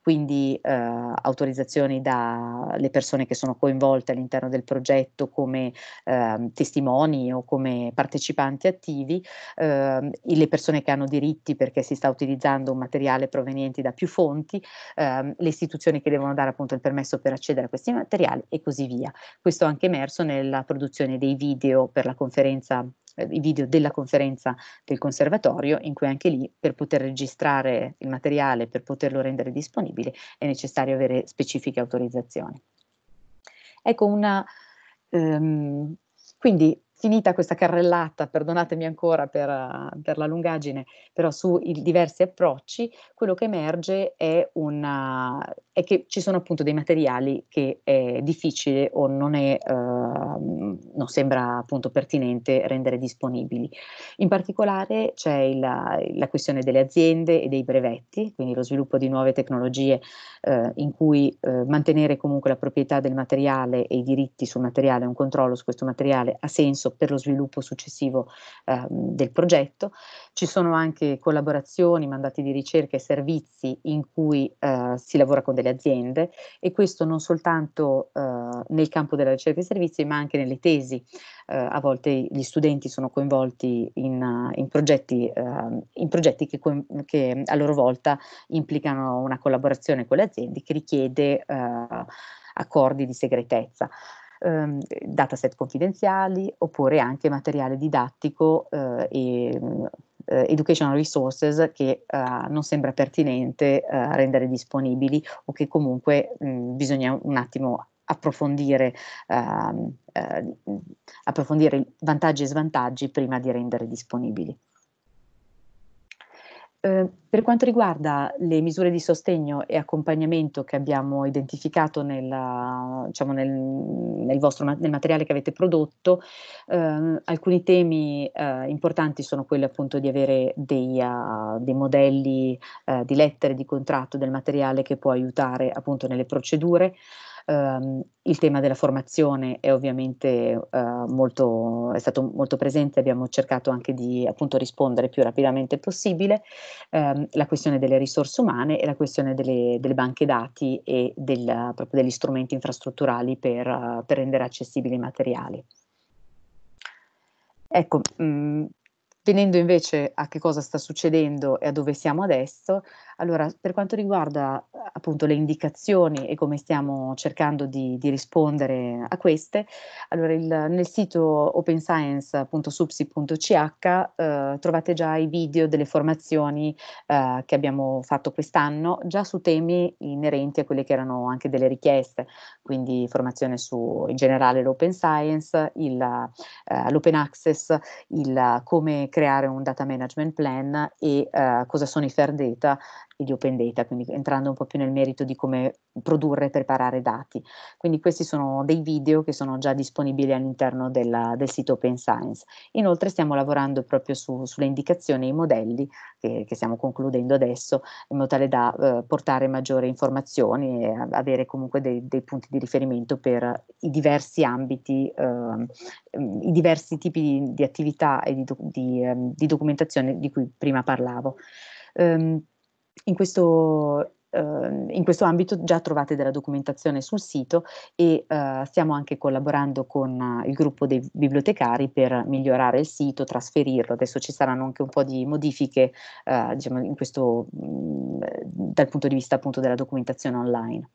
quindi eh, autorizzazioni dalle persone che sono coinvolte all'interno del progetto come eh, testimoni o come partecipanti attivi, eh, le persone che hanno diritti perché si sta utilizzando un materiale proveniente da più fonti, ehm, le istituzioni che devono dare appunto il permesso per accedere a questi materiali e così via. Questo è anche emerso nella produzione dei video per la conferenza eh, i video della conferenza del conservatorio in cui anche lì per poter registrare il materiale, per poterlo rendere disponibile disponibile, è necessario avere specifiche autorizzazioni. Ecco una, um, quindi finita questa carrellata, perdonatemi ancora per, per, la lungaggine, però sui diversi approcci, quello che emerge è, una, è che ci sono appunto dei materiali che è difficile o non, è, eh, non sembra appunto pertinente rendere disponibili. In particolare c'è il, la questione delle aziende e dei brevetti, quindi lo sviluppo di nuove tecnologie eh, in cui eh, mantenere comunque la proprietà del materiale e i diritti sul materiale, un controllo su questo materiale ha senso per lo sviluppo successivo eh, del progetto. Ci sono anche collaborazioni, mandati di ricerca e servizi in cui eh, si lavora con delle aziende e questo non soltanto eh, nel campo della ricerca e servizi ma anche nelle tesi. Eh, a volte gli studenti sono coinvolti in, in, progetti, ehm, in progetti, che, che a loro volta implicano una collaborazione con le aziende che richiede eh, accordi di segretezza ehm, dataset confidenziali oppure anche materiale didattico eh, e eh, educational resources che eh, non sembra pertinente eh, rendere disponibili o che comunque mh, mm, bisogna un attimo approfondire, ehm, eh, approfondire vantaggi e svantaggi prima di rendere disponibili. Ehm, per quanto riguarda le misure di sostegno e accompagnamento che abbiamo identificato nella, diciamo nel, nel, vostro, nel, materiale che avete prodotto, eh, alcuni temi eh, importanti sono quelli appunto di avere dei, uh, dei modelli uh, di lettere di contratto del materiale che può aiutare appunto nelle procedure. Um, il tema della formazione è ovviamente uh, molto, è stato molto presente, abbiamo cercato anche di appunto, rispondere più rapidamente possibile, um, la questione delle risorse umane e la questione delle, delle banche dati e del, proprio degli strumenti infrastrutturali per, uh, per rendere accessibili i materiali. Ecco, mh, mm, venendo invece a che cosa sta succedendo e a dove siamo adesso, allora, per quanto riguarda appunto le indicazioni e come stiamo cercando di, di rispondere a queste, allora il, nel sito openscience.subsi.ch eh, trovate già i video delle formazioni eh, che abbiamo fatto quest'anno, già su temi inerenti a quelle che erano anche delle richieste, quindi formazione su in generale l'open science, il, eh, l'open access, il, come creare un data management plan e eh, cosa sono i fair data e di open data, quindi entrando un po' più nel merito di come produrre e preparare dati. Quindi questi sono dei video che sono già disponibili all'interno della, del sito Open Science. Inoltre stiamo lavorando proprio su, sulle indicazioni e i modelli che, che, stiamo concludendo adesso in modo tale da eh, portare maggiori informazioni e avere comunque dei, dei, punti di riferimento per i diversi ambiti, eh, i diversi tipi di, di attività e di, di, ehm, di, documentazione di cui prima parlavo. Um, in questo, Uh, in questo ambito già trovate della documentazione sul sito e uh, stiamo anche collaborando con uh, il gruppo dei bibliotecari per migliorare il sito, trasferirlo. Adesso ci saranno anche un po' di modifiche eh, diciamo in questo, mh, mm, dal punto di vista appunto della documentazione online.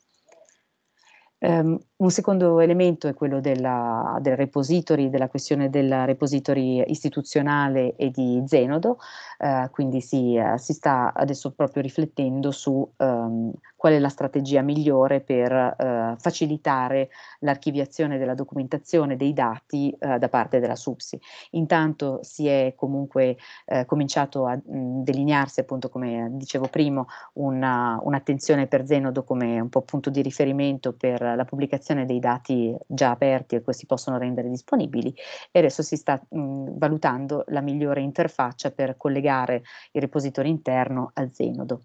Um, un secondo elemento è quello della, del repository, della questione del repository istituzionale e di Zenodo, eh, quindi si, eh, si, sta adesso proprio riflettendo su ehm, qual è la strategia migliore per eh, facilitare l'archiviazione della documentazione dei dati eh, da parte della SUPSI. Intanto si è comunque eh, cominciato a mh, mm, delinearsi, appunto come dicevo prima, un'attenzione per Zenodo come un po' punto di riferimento per la pubblicazione visualizzazione dei dati già aperti e che si possono rendere disponibili e adesso si sta mh, valutando la migliore interfaccia per collegare il repository interno al Zenodo.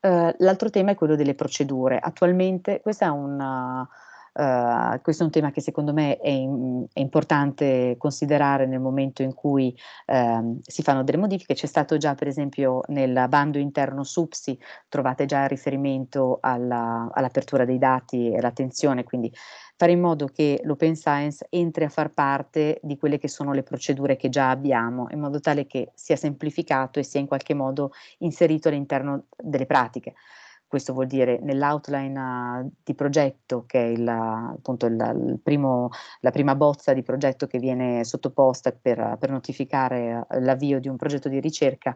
Uh, l'altro tema è quello delle procedure. Attualmente questa è una, eh, questo è un tema che secondo me è, è importante considerare nel momento in cui uh, si fanno delle modifiche. C'è stato già, per esempio, nel bando interno SUPSI, trovate già il riferimento alla, all'apertura dei dati e l'attenzione, quindi fare in modo che l'open science entri a far parte di quelle che sono le procedure che già abbiamo, in modo tale che sia semplificato e sia in qualche modo inserito all'interno delle pratiche. Questo vuol dire nell'outline uh, di progetto, che è il, appunto il, il primo, la prima bozza di progetto che viene sottoposta per, per notificare eh, l'avvio di un progetto di ricerca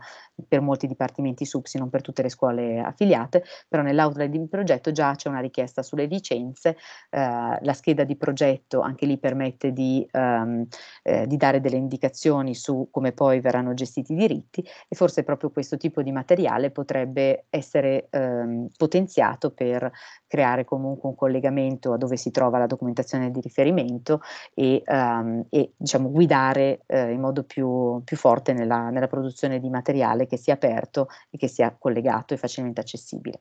per molti dipartimenti SUPSI, non per tutte le scuole affiliate, però nell'outline di progetto già c'è una richiesta sulle licenze, uh, la scheda di progetto anche lì permette di, um, eh, di dare delle indicazioni su come poi verranno gestiti i diritti e forse proprio questo tipo di materiale potrebbe essere ehm, mh, potenziato per creare comunque un collegamento a dove si trova la documentazione di riferimento e, um, e diciamo, guidare eh, in modo più, più forte nella, nella, produzione di materiale che sia aperto e che sia collegato e facilmente accessibile.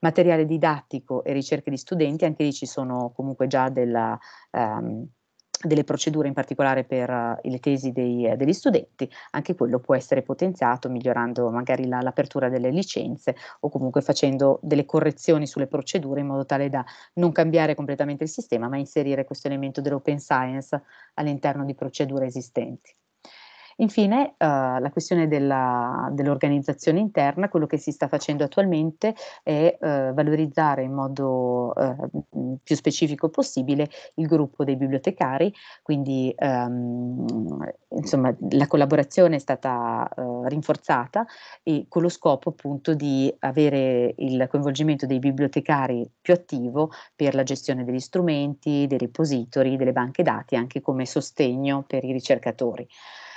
Materiale didattico e ricerche di studenti, anche lì ci sono comunque già della, um, delle procedure in particolare per eh, le tesi dei, eh, degli studenti, anche quello può essere potenziato migliorando magari la, l'apertura delle licenze o comunque facendo delle correzioni sulle procedure in modo tale da non cambiare completamente il sistema ma inserire questo elemento dell'open science all'interno di procedure esistenti. Infine, eh, la questione della, dell'organizzazione interna, quello che si sta facendo attualmente è eh, valorizzare in modo eh, più specifico possibile il gruppo dei bibliotecari, quindi ehm, insomma, la collaborazione è stata eh, rinforzata e con lo scopo appunto di avere il coinvolgimento dei bibliotecari più attivo per la gestione degli strumenti, dei repository, delle banche dati, anche come sostegno per i ricercatori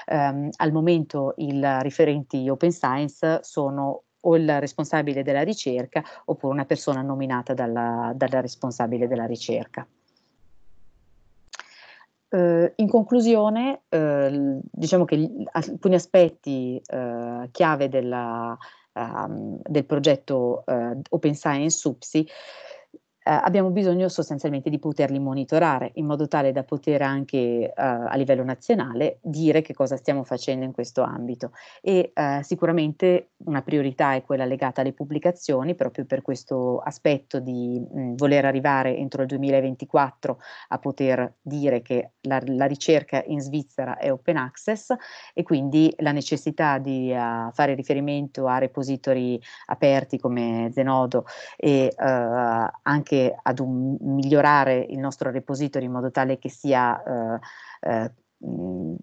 ehm, al momento i riferenti Open Science sono o il responsabile della ricerca oppure una persona nominata dalla, dalla responsabile della ricerca. Eh, in conclusione, eh, diciamo che alcuni aspetti eh, chiave della, um, del progetto ehm, Open Science SUPSI eh, abbiamo bisogno sostanzialmente di poterli monitorare in modo tale da poter anche eh, a livello nazionale dire che cosa stiamo facendo in questo ambito e eh, sicuramente una priorità è quella legata alle pubblicazioni proprio per questo aspetto di mh, mm, voler arrivare entro il 2024 a poter dire che la, la, ricerca in Svizzera è open access e quindi la necessità di uh, fare riferimento a repository aperti come Zenodo e uh, anche anche ad un, migliorare il nostro repository in modo tale che sia, eh, eh mh,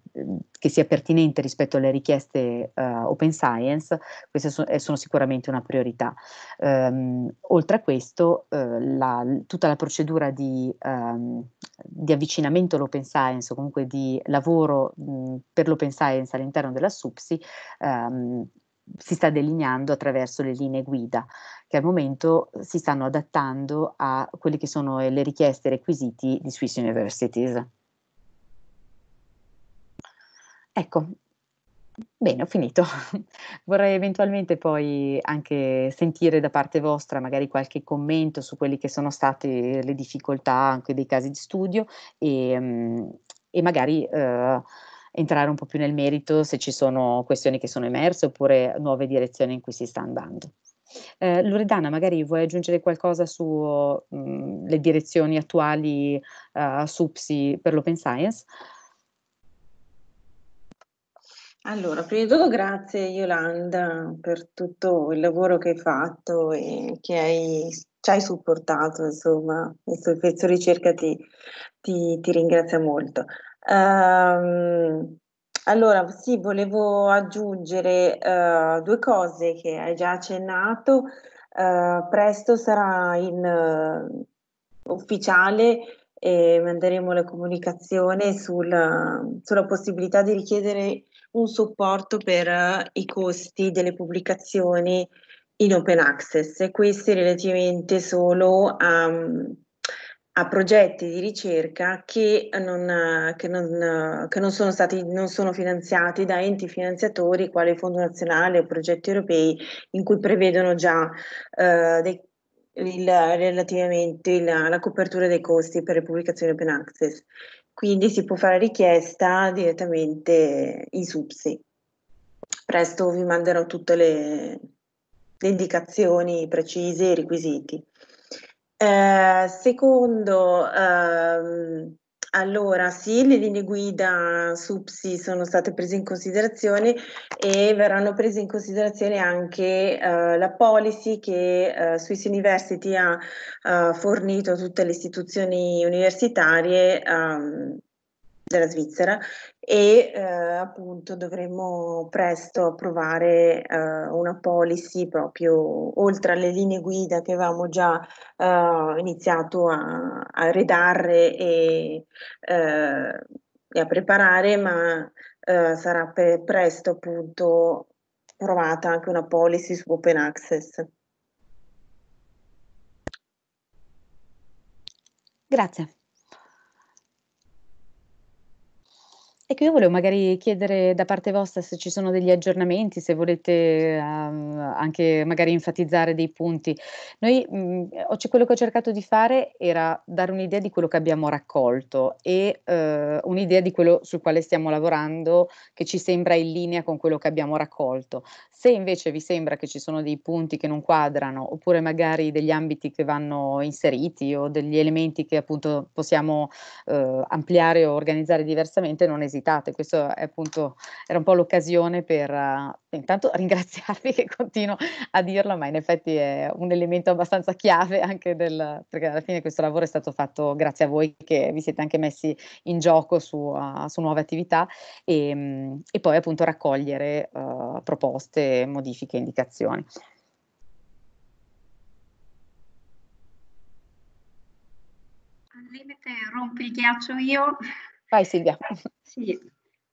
che sia pertinente rispetto alle richieste eh, open science, queste so, eh, sono sicuramente una priorità. Um, oltre a questo, la, tutta la procedura di, um, di avvicinamento all'open science o comunque di lavoro mh, per l'open science all'interno della SUPSI um, ehm, si sta delineando attraverso le linee guida che al momento eh, si stanno adattando a quelle che sono eh, le richieste e requisiti di Swiss Universities. Ecco, Bene, ho finito. Vorrei eventualmente poi anche sentire da parte vostra magari qualche commento su quelle che sono state le difficoltà anche dei casi di studio e, mm, e magari eh, entrare un po' più nel merito se ci sono questioni che sono emerse oppure nuove direzioni in cui si sta andando. Eh, Loredana, magari vuoi aggiungere qualcosa sulle mm, direzioni attuali a uh, eh, SUPSI per l'Open Science? Allora, prima di tutto grazie Yolanda per tutto il lavoro che hai fatto e che hai, ci hai supportato, insomma, il suo pezzo ricerca ti, ti, ti ringrazia molto. Um, allora, sì, volevo aggiungere uh, due cose che hai già accennato. Uh, presto sarà in uh, ufficiale e manderemo la comunicazione sul, sulla possibilità di richiedere un supporto per i costi delle pubblicazioni in open access, e questi relativamente solo a um, a progetti di ricerca che non, che non, che non sono stati non sono finanziati da enti finanziatori quali il Fondo Nazionale o progetti europei in cui prevedono già eh, dei, il, relativamente la, la, copertura dei costi per le pubblicazioni open access. Quindi si può fare richiesta direttamente in SUPSI. Presto vi manderò tutte le, le indicazioni precise e i requisiti. Eh, secondo, ehm, allora sì, le linee guida SUPSI sono state prese in considerazione e verranno prese in considerazione anche eh, la policy che eh, Swiss University ha eh, fornito a tutte le istituzioni universitarie ehm, della Svizzera e eh, appunto dovremo presto approvare eh, una policy proprio oltre alle linee guida che avevamo già eh, iniziato a, a, redare e, eh, e a preparare, ma eh, sarà per presto appunto approvata anche una policy su open access. Grazie. Ecco, io volevo magari chiedere da parte vostra se ci sono degli aggiornamenti, se volete um, anche magari enfatizzare dei punti. Noi, mh, mhmm, oggi quello che ho cercato di fare era dare un'idea di quello che abbiamo raccolto e eh, un'idea di quello sul quale stiamo lavorando che ci sembra in linea con quello che abbiamo raccolto. Se invece vi sembra che ci sono dei punti che non quadrano oppure magari degli ambiti che vanno inseriti o degli elementi che appunto possiamo eh, ampliare o organizzare diversamente, non esiste esitate. Questa è appunto, era un po' l'occasione per uh, intanto ringraziarvi che continuo a dirlo, ma in effetti è un elemento abbastanza chiave anche del, perché alla fine questo lavoro è stato fatto grazie a voi che vi siete anche messi in gioco su, uh, su nuove attività e, um, e, poi appunto raccogliere uh, proposte, modifiche, indicazioni. Al limite rompi il ghiaccio io, Vai Silvia. Sì.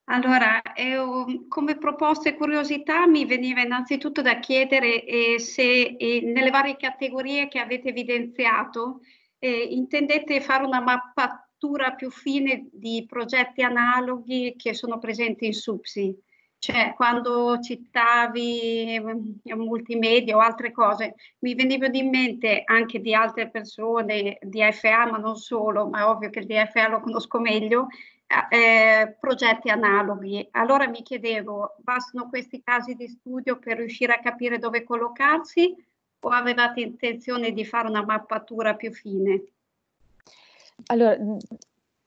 Allora, io, come proposte e curiosità mi veniva innanzitutto da chiedere eh, se eh, nelle varie categorie che avete evidenziato eh, intendete fare una mappatura più fine di progetti analoghi che sono presenti in SUPSI cioè quando citavi ehm, multimedia o altre cose, mi veniva in mente anche di altre persone, DFA, ma non solo, ma è ovvio che il DFA lo conosco meglio, eh, progetti analoghi. Allora mi chiedevo, bastano questi casi di studio per riuscire a capire dove collocarsi o avevate intenzione di fare una mappatura più fine? Allora, mhmm,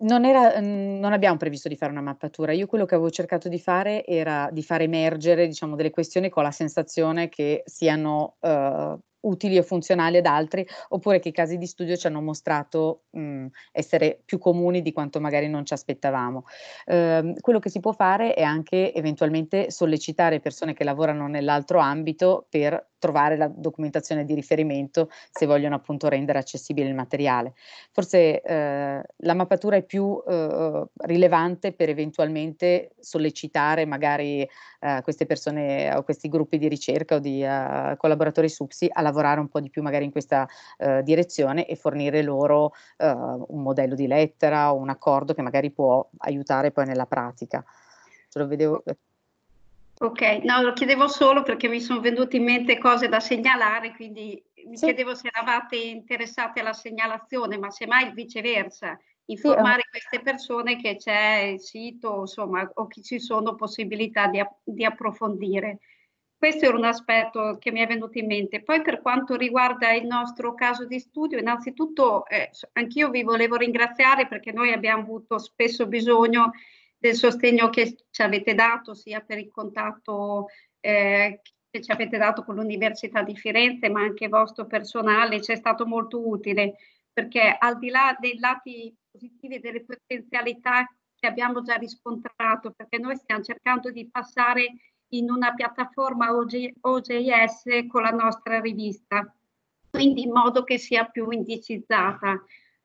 non, era, mhmm, non, abbiamo previsto di fare una mappatura. Io quello che avevo cercato di fare era di far emergere diciamo, delle questioni con la sensazione che siano eh, utili o funzionali ad altri, oppure che i casi di studio ci hanno mostrato mh, mhmm, essere più comuni di quanto magari non ci aspettavamo. Eh, quello che si può fare è anche eventualmente sollecitare persone che lavorano nell'altro ambito per trovare la documentazione di riferimento se vogliono appunto rendere accessibile il materiale. Forse eh, la mappatura è più eh, rilevante per eventualmente sollecitare magari eh, queste persone o questi gruppi di ricerca o di eh, collaboratori SUPSI a lavorare un po' di più magari in questa eh, direzione e fornire loro eh, un modello di lettera o un accordo che magari può aiutare poi nella pratica. Ce lo vedevo Ok, no, lo chiedevo solo perché mi sono venute in mente cose da segnalare, quindi mi sì. chiedevo se eravate interessate alla segnalazione, ma semmai viceversa, informare sì. Eh. queste persone che c'è il sito, insomma, o che ci sono possibilità di, di approfondire. Questo era un aspetto che mi è venuto in mente. Poi per quanto riguarda il nostro caso di studio, innanzitutto eh, anch'io vi volevo ringraziare perché noi abbiamo avuto spesso bisogno del sostegno che ci avete dato sia per il contatto eh, che ci avete dato con l'Università di Firenze, ma anche vostro personale, ci è stato molto utile perché al di là dei lati positivi e delle potenzialità che abbiamo già riscontrato, perché noi stiamo cercando di passare in una piattaforma OG, OJS con la nostra rivista, quindi in modo che sia più indicizzata.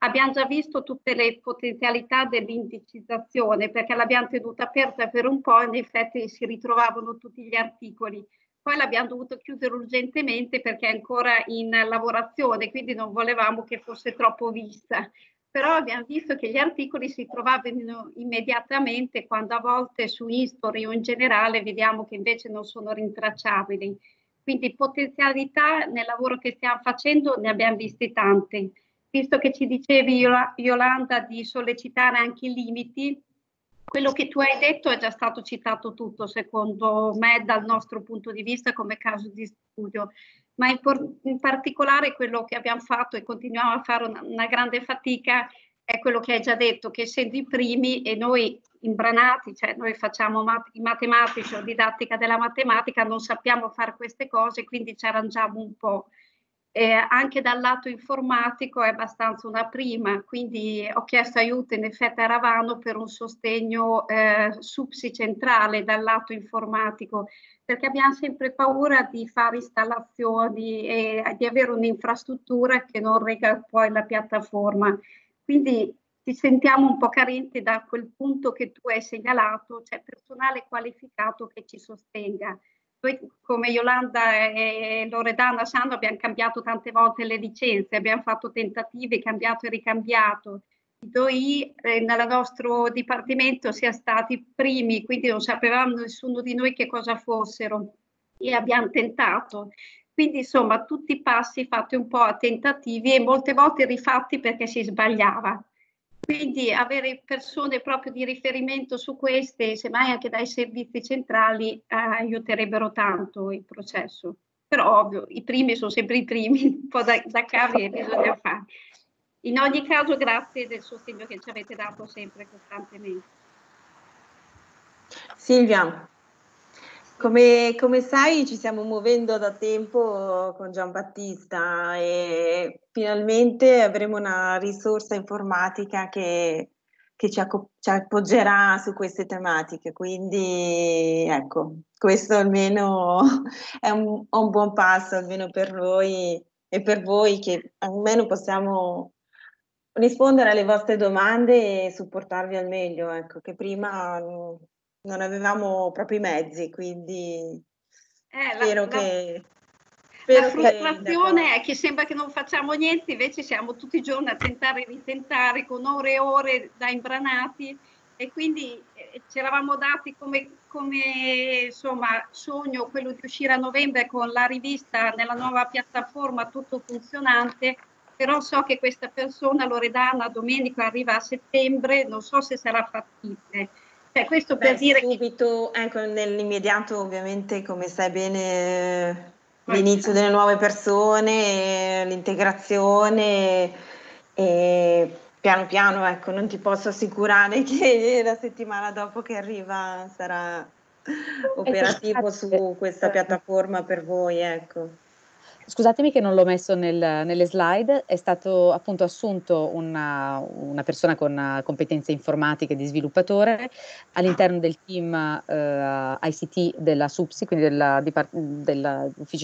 Abbiamo già visto tutte le potenzialità dell'indicizzazione perché l'abbiamo tenuta aperta per un po' e in effetti si ritrovavano tutti gli articoli. Poi l'abbiamo dovuto chiudere urgentemente perché è ancora in lavorazione, quindi non volevamo che fosse troppo vista. Però abbiamo visto che gli articoli si trovavano immediatamente quando a volte su History o in generale vediamo che invece non sono rintracciabili. Quindi potenzialità nel lavoro che stiamo facendo ne abbiamo viste tante visto che ci dicevi Yolanda di sollecitare anche i limiti, quello che tu hai detto è già stato citato tutto, secondo me, dal nostro punto di vista come caso di studio, ma in, por- in particolare quello che abbiamo fatto e continuiamo a fare una, una grande fatica è quello che hai già detto, che essendo i primi e noi imbranati, cioè noi facciamo mat- i matematici o didattica della matematica, non sappiamo fare queste cose, quindi ci arrangiamo un po' eh, anche dal lato informatico è abbastanza una prima, quindi ho chiesto aiuto in effetti a Ravano per un sostegno eh, centrale dal lato informatico, perché abbiamo sempre paura di fare installazioni e di avere un'infrastruttura che non rega poi la piattaforma. Quindi ci sentiamo un po' carenti da quel punto che tu hai segnalato, cioè personale qualificato che ci sostenga. Noi come Yolanda e Loredana sanno abbiamo cambiato tante volte le licenze, abbiamo fatto tentativi, cambiato e ricambiato. Noi eh, nel nostro dipartimento siamo stati primi, quindi non sapevamo nessuno di noi che cosa fossero e abbiamo tentato. Quindi insomma tutti i passi fatti un po' a tentativi e molte volte rifatti perché si sbagliava. Quindi avere persone proprio di riferimento su queste, semmai anche dai servizi centrali, eh, aiuterebbero tanto il processo. Però ovvio, i primi sono sempre i primi, un po' da, da cavi bisogna fare. In ogni caso grazie del sostegno che ci avete dato sempre costantemente. Silvia, come, come, sai ci stiamo muovendo da tempo con Giambattista e finalmente avremo una risorsa informatica che, che ci, acco- ci, appoggerà su queste tematiche. Quindi ecco, questo almeno è un, un buon passo, almeno per noi e per voi che almeno possiamo rispondere alle vostre domande e supportarvi al meglio, ecco, che prima mm, non avevamo proprio i mezzi, quindi eh, spero la, che... Spero la frustrazione che... è che sembra che non facciamo niente, invece siamo tutti i giorni a tentare e ritentare con ore e ore da imbranati e quindi eh, ci eravamo dati come, come insomma, sogno quello di uscire a novembre con la rivista nella nuova piattaforma tutto funzionante, però so che questa persona, Loredana, domenica arriva a settembre, non so se sarà fattibile. Beh, cioè, questo per dire subito, che... ecco, nell'immediato ovviamente come sai bene l'inizio delle nuove persone, l'integrazione e piano piano, ecco, non ti posso assicurare che la settimana dopo che arriva sarà operativo su questa piattaforma per voi, ecco. Scusatemi che non l'ho messo nel, nelle slide, è stato appunto assunto una, una, persona con eh, competenze informatiche di sviluppatore all'interno del team eh, ICT della SUPSI, quindi dell'ufficio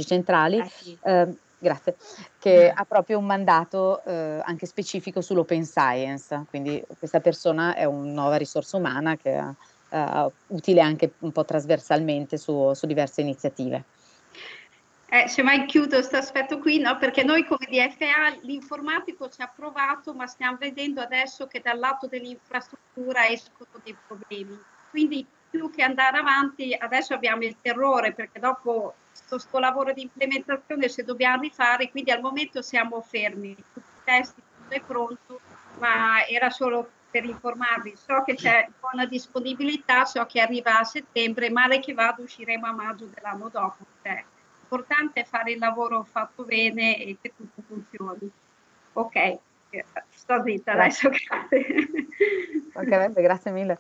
della centrali. Eh, grazie, che mm. ha proprio un mandato eh, anche specifico sull'open science, quindi questa persona è una nuova risorsa umana che è eh, utile anche un po' trasversalmente su, su diverse iniziative. Eh, mai chiudo questo aspetto qui, no? perché noi come DFA l'informatico ci ha provato, ma stiamo vedendo adesso che dal lato dell'infrastruttura escono dei problemi. Quindi più che andare avanti, adesso abbiamo il terrore, perché dopo questo lavoro di implementazione se dobbiamo rifare, quindi al momento siamo fermi, tutti i testi, tutto è pronto, ma era solo per informarvi. So che c'è buona disponibilità, so che arriva a settembre, male che vado usciremo a maggio dell'anno dopo. Cioè l'importante è fare il lavoro fatto bene e che tutto funzioni. Ok, eh, sto zitta grazie. adesso, grazie. Ok, grazie mille.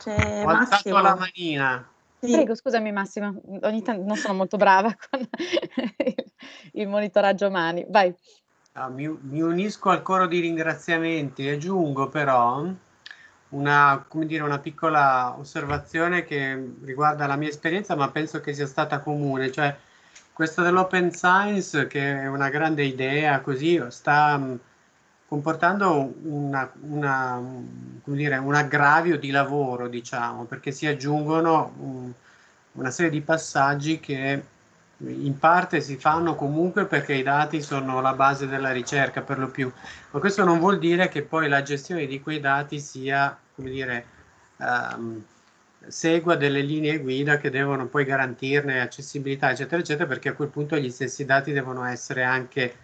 C'è Ho alzato la manina. Prego, scusami Massimo, ogni tanto non sono molto brava con il monitoraggio mani. Vai. Ah, mi, mi unisco al coro di ringraziamenti e aggiungo però una, dire, una, piccola osservazione che riguarda la mia esperienza, ma penso che sia stata comune, cioè questo dell'open science, che è una grande idea, così sta mm, comportando una, una, dire, un aggravio di lavoro, diciamo, perché si aggiungono mh, mm, una serie di passaggi che in parte si fanno comunque perché i dati sono la base della ricerca per lo più, ma questo non vuol dire che poi la gestione di quei dati sia, come dire, um, segua delle linee guida che devono poi garantirne accessibilità, eccetera, eccetera, perché a quel punto gli stessi dati devono essere anche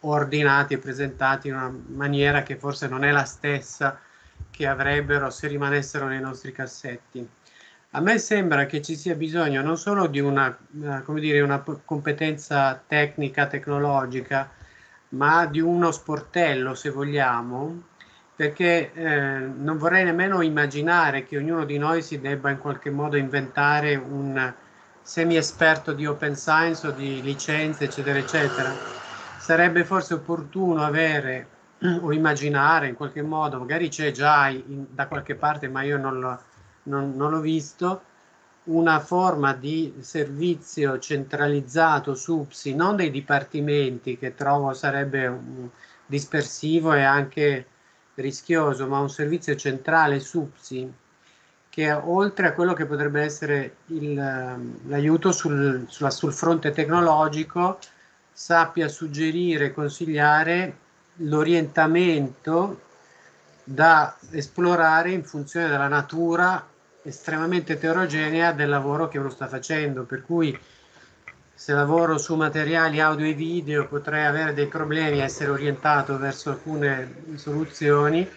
ordinati e presentati in una maniera che forse non è la stessa che avrebbero se rimanessero nei nostri cassetti. A me sembra che ci sia bisogno non solo di una, eh, dire, una competenza tecnica, tecnologica, ma di uno sportello, se vogliamo, perché eh, non vorrei nemmeno immaginare che ognuno di noi si debba in qualche modo inventare un semi-esperto di open science o di licenze, eccetera, eccetera. Sarebbe forse opportuno avere o immaginare in qualche modo, magari c'è già in, da qualche parte, ma io non lo non, non l'ho visto, una forma di servizio centralizzato su PSI, non dei dipartimenti che trovo sarebbe dispersivo e anche rischioso, ma un servizio centrale su PSI che oltre a quello che potrebbe essere il, ehm, l'aiuto sul, sulla, sul fronte tecnologico sappia suggerire e consigliare l'orientamento da esplorare in funzione della natura estremamente eterogenea del lavoro che uno sta facendo, per cui se lavoro su materiali audio e video potrei avere dei problemi a essere orientato verso alcune soluzioni,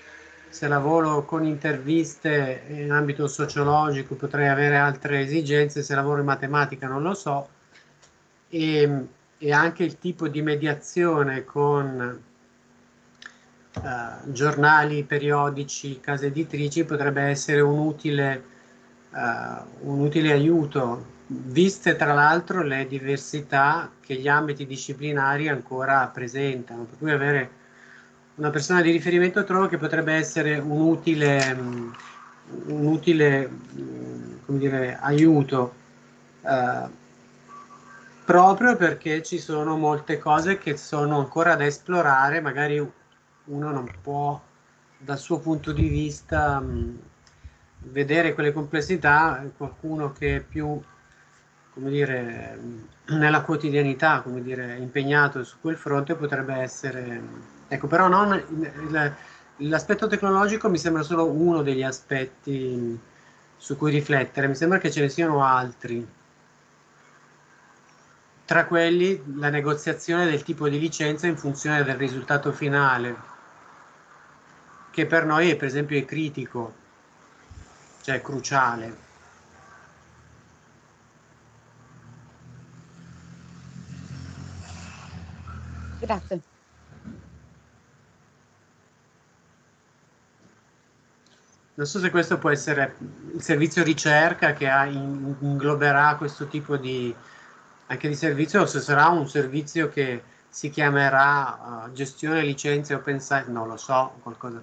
se lavoro con interviste in ambito sociologico potrei avere altre esigenze, se lavoro in matematica non lo so, e, e anche il tipo di mediazione con eh, giornali, periodici, case editrici potrebbe essere un utile, eh, un utile aiuto, viste tra l'altro le diversità che gli ambiti disciplinari ancora presentano, per cui avere una persona di riferimento trovo che potrebbe essere un utile, mm, un utile mm, come dire, aiuto. Eh, proprio perché ci sono molte cose che sono ancora da esplorare, magari uno non può, dal suo punto di vista, mh, mm, vedere quelle complessità, qualcuno che è più, come dire, mm, nella quotidianità, come dire, impegnato su quel fronte potrebbe essere... Mm, ecco, però non... Il, l'aspetto tecnologico mi sembra solo uno degli aspetti su cui riflettere, mi sembra che ce ne siano altri. Tra quelli la negoziazione del tipo di licenza in funzione del risultato finale, che per noi per esempio è critico, cioè cruciale. Grazie. Non so se questo può essere il servizio ricerca che in, ingloberà questo tipo di, anche di servizio o se sarà un servizio che si chiamerà uh, gestione licenze open science, non lo so, qualcosa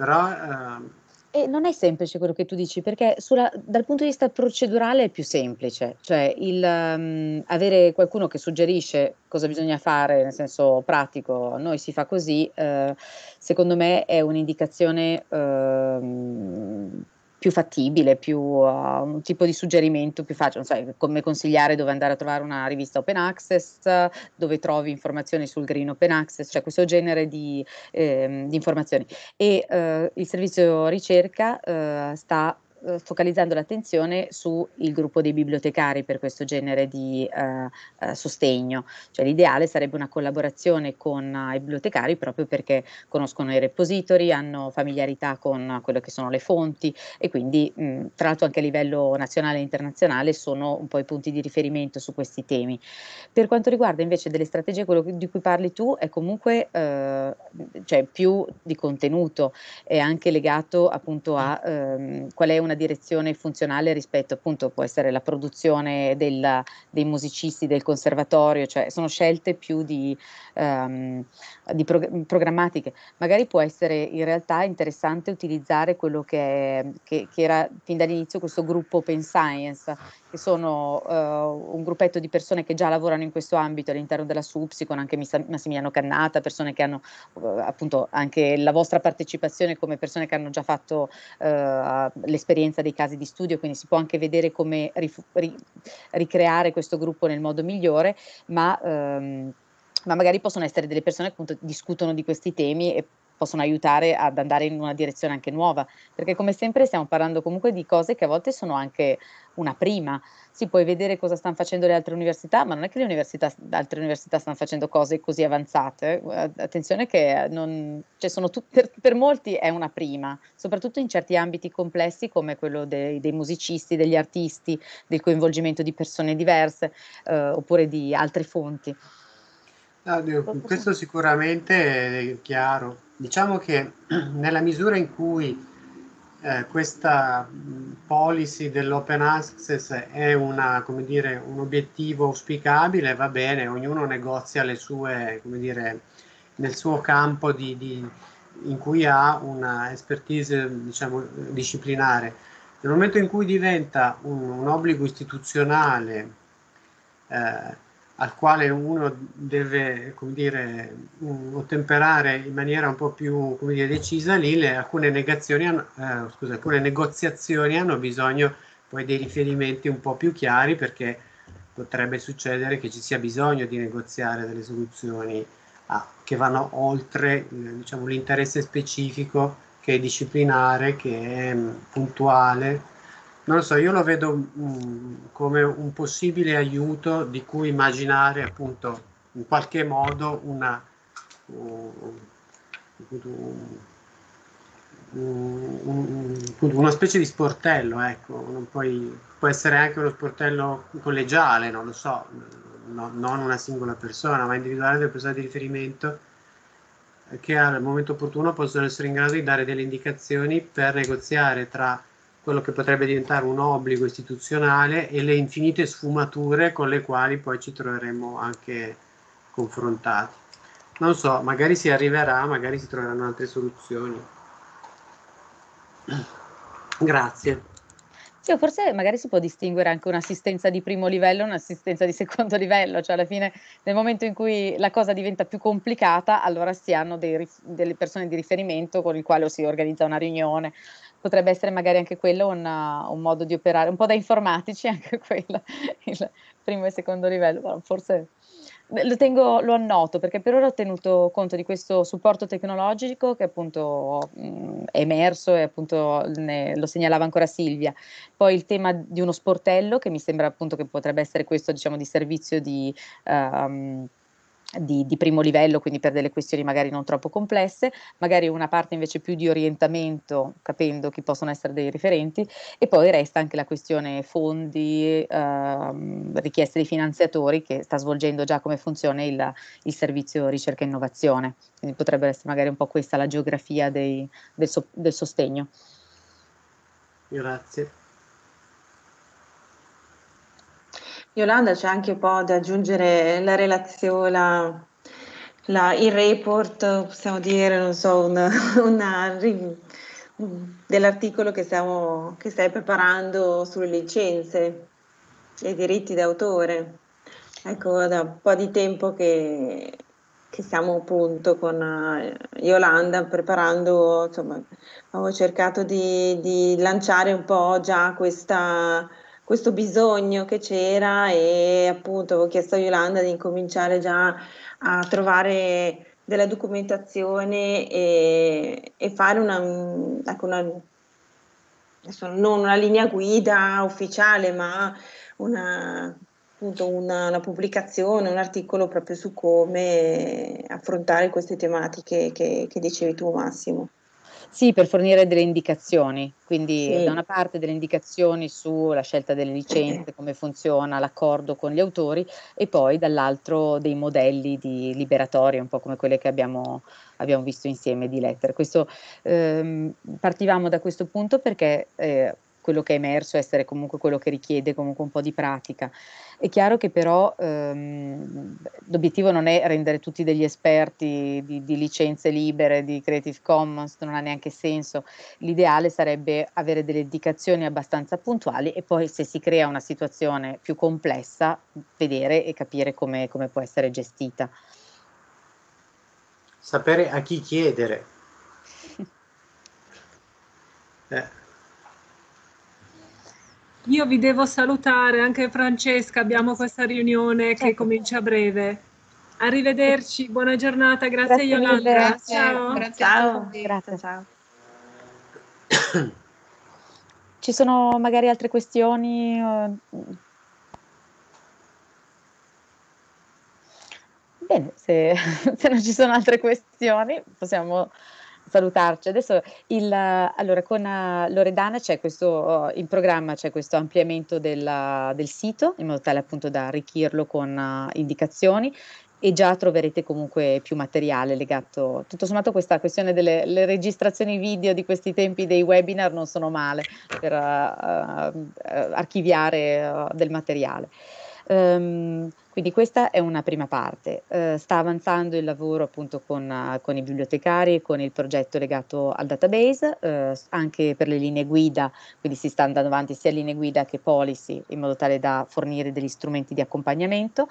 però, ehm... E non è semplice quello che tu dici, perché sulla, dal punto di vista procedurale è più semplice, cioè il, um, avere qualcuno che suggerisce cosa bisogna fare, nel senso pratico, a noi si fa così, eh, secondo me è un'indicazione eh, più fattibile, più, uh, un tipo di suggerimento più facile, non so, come consigliare dove andare a trovare una rivista open access, dove trovi informazioni sul green open access, cioè questo genere di, eh, di informazioni. E eh, il servizio ricerca eh, sta eh, focalizzando l'attenzione sul gruppo dei bibliotecari per questo genere di eh, eh sostegno. Cioè, l'ideale sarebbe una collaborazione con eh, i bibliotecari proprio perché conoscono i repository, hanno familiarità con quelle che sono le fonti e quindi mh, mm, tra l'altro anche a livello nazionale e internazionale sono un po' i punti di riferimento su questi temi. Per quanto riguarda invece delle strategie, quello di cui parli tu è comunque eh, cioè più di contenuto, è anche legato appunto a ehm, qual è una una direzione funzionale rispetto appunto può essere la produzione della, dei musicisti del conservatorio, cioè sono scelte più di, um, di prog- programmatiche. Magari può essere in realtà interessante utilizzare quello che, è, che, che era fin dall'inizio questo gruppo Open Science, che sono uh, un gruppetto di persone che già lavorano in questo ambito all'interno della SUPSI con anche Massimiliano Cannata, persone che hanno uh, appunto anche la vostra partecipazione come persone che hanno già fatto uh, l'esperienza dei casi di studio, quindi si può anche vedere come rifu- ri- ricreare questo gruppo nel modo migliore, ma um, ma magari possono essere delle persone che appunto discutono di questi temi e possono aiutare ad andare in una direzione anche nuova, perché come sempre stiamo parlando comunque di cose che a volte sono anche una prima. Si può vedere cosa stanno facendo le altre università, ma non è che le, università, altre università stanno facendo cose così avanzate. Attenzione che eh, non, cioè tu, per, per, molti è una prima, soprattutto in certi ambiti complessi come quello dei, dei musicisti, degli artisti, del coinvolgimento di persone diverse eh, oppure di altre fonti. Ah, questo sicuramente è chiaro. Diciamo che nella misura in cui eh, questa policy dell'open access è una, dire, un obiettivo auspicabile, va bene, ognuno negozia le sue, come dire, nel suo campo di, di, in cui ha una expertise diciamo, disciplinare. Nel momento in cui diventa un, un obbligo istituzionale, eh, al quale uno deve dire, mm, ottemperare in maniera un po' più dire, decisa, lì le, alcune, hanno, eh, scusa, alcune, negoziazioni hanno bisogno poi dei riferimenti un po' più chiari perché potrebbe succedere che ci sia bisogno di negoziare delle soluzioni a, ah, che vanno oltre eh, diciamo, l'interesse specifico che è disciplinare, che è mm, puntuale non lo so, io lo vedo mh, mm, come un possibile aiuto di cui immaginare appunto in qualche modo una, uh, un, un, una specie di sportello, ecco, puoi, può essere anche uno sportello collegiale, non lo so, no, non una singola persona, ma individuare delle persone di riferimento che al momento opportuno possono essere in grado di dare delle indicazioni per negoziare tra quello che potrebbe diventare un obbligo istituzionale e le infinite sfumature con le quali poi ci troveremo anche confrontati. Non so, magari si arriverà, magari si troveranno altre soluzioni. Grazie. Sì, forse magari si può distinguere anche un'assistenza di primo livello e un'assistenza di secondo livello, cioè alla fine nel momento in cui la cosa diventa più complicata, allora si hanno dei, delle persone di riferimento con le quali si organizza una riunione potrebbe essere magari anche quello un, uh, un, modo di operare, un po' da informatici anche quello, il primo e secondo livello, forse lo, tengo, lo annoto perché per ora ho tenuto conto di questo supporto tecnologico che appunto mh, mm, è emerso e appunto ne, lo segnalava ancora Silvia, poi il tema di uno sportello che mi sembra appunto che potrebbe essere questo diciamo di servizio di... Um, di, di, primo livello, quindi per delle questioni magari non troppo complesse, magari una parte invece più di orientamento, capendo chi possono essere dei riferenti, e poi resta anche la questione fondi, ehm, richieste dei finanziatori, che sta svolgendo già come funzione il, il, servizio ricerca e innovazione. Quindi potrebbe essere magari un po' questa la geografia dei, del, so, del sostegno. Grazie. Yolanda c'è anche un po' da aggiungere la relazione, la, la, il report, possiamo dire, non so, una, una, dell'articolo che, stiamo, che stai preparando sulle licenze e i diritti d'autore. Ecco, da un po' di tempo che, che siamo appunto con Yolanda eh, preparando, insomma, avevo cercato di, di lanciare un po' già questa questo bisogno che c'era e appunto avevo chiesto a Yolanda di incominciare già a trovare della documentazione e, e fare una, ecco una non una linea guida ufficiale, ma una, appunto una, una, pubblicazione, un articolo proprio su come affrontare queste tematiche che, che dicevi tu Massimo. Sì, per fornire delle indicazioni, quindi sì. da una parte delle indicazioni sulla scelta delle licenze, come funziona l'accordo con gli autori e poi dall'altro dei modelli di liberatoria, un po' come quelle che abbiamo, abbiamo visto insieme di lettere. Questo, ehm, partivamo da questo punto perché eh, quello che è emerso è essere comunque quello che richiede comunque un po' di pratica è chiaro che però ehm, l'obiettivo non è rendere tutti degli esperti di, di, licenze libere, di Creative Commons, non ha neanche senso. L'ideale sarebbe avere delle indicazioni abbastanza puntuali e poi se si crea una situazione più complessa, vedere e capire come, come può essere gestita. Sapere a chi chiedere. Eh, io vi devo salutare, anche Francesca, abbiamo questa riunione che certo. comincia a breve. Arrivederci, buona giornata, grazie, grazie Yolanda. Grazie, ciao. Grazie ciao. Grazie, ciao. Ci sono magari altre questioni? Eh? Bene, se, se non ci sono altre questioni possiamo salutarci. Adesso il, allora, con eh, Loredana c'è questo, oh, in programma c'è questo ampliamento del, eh, del sito in modo tale appunto da arricchirlo con eh, indicazioni e già troverete comunque più materiale legato. Tutto sommato questa questione delle registrazioni video di questi tempi dei webinar non sono male per uh, uh, archiviare uh, del materiale. Um, quindi questa è una prima parte. Eh, sta avanzando il lavoro appunto con, eh, con, i bibliotecari, con il progetto legato al database, eh, anche per le linee guida, quindi si sta andando avanti sia linee guida che policy in modo tale da fornire degli strumenti di accompagnamento.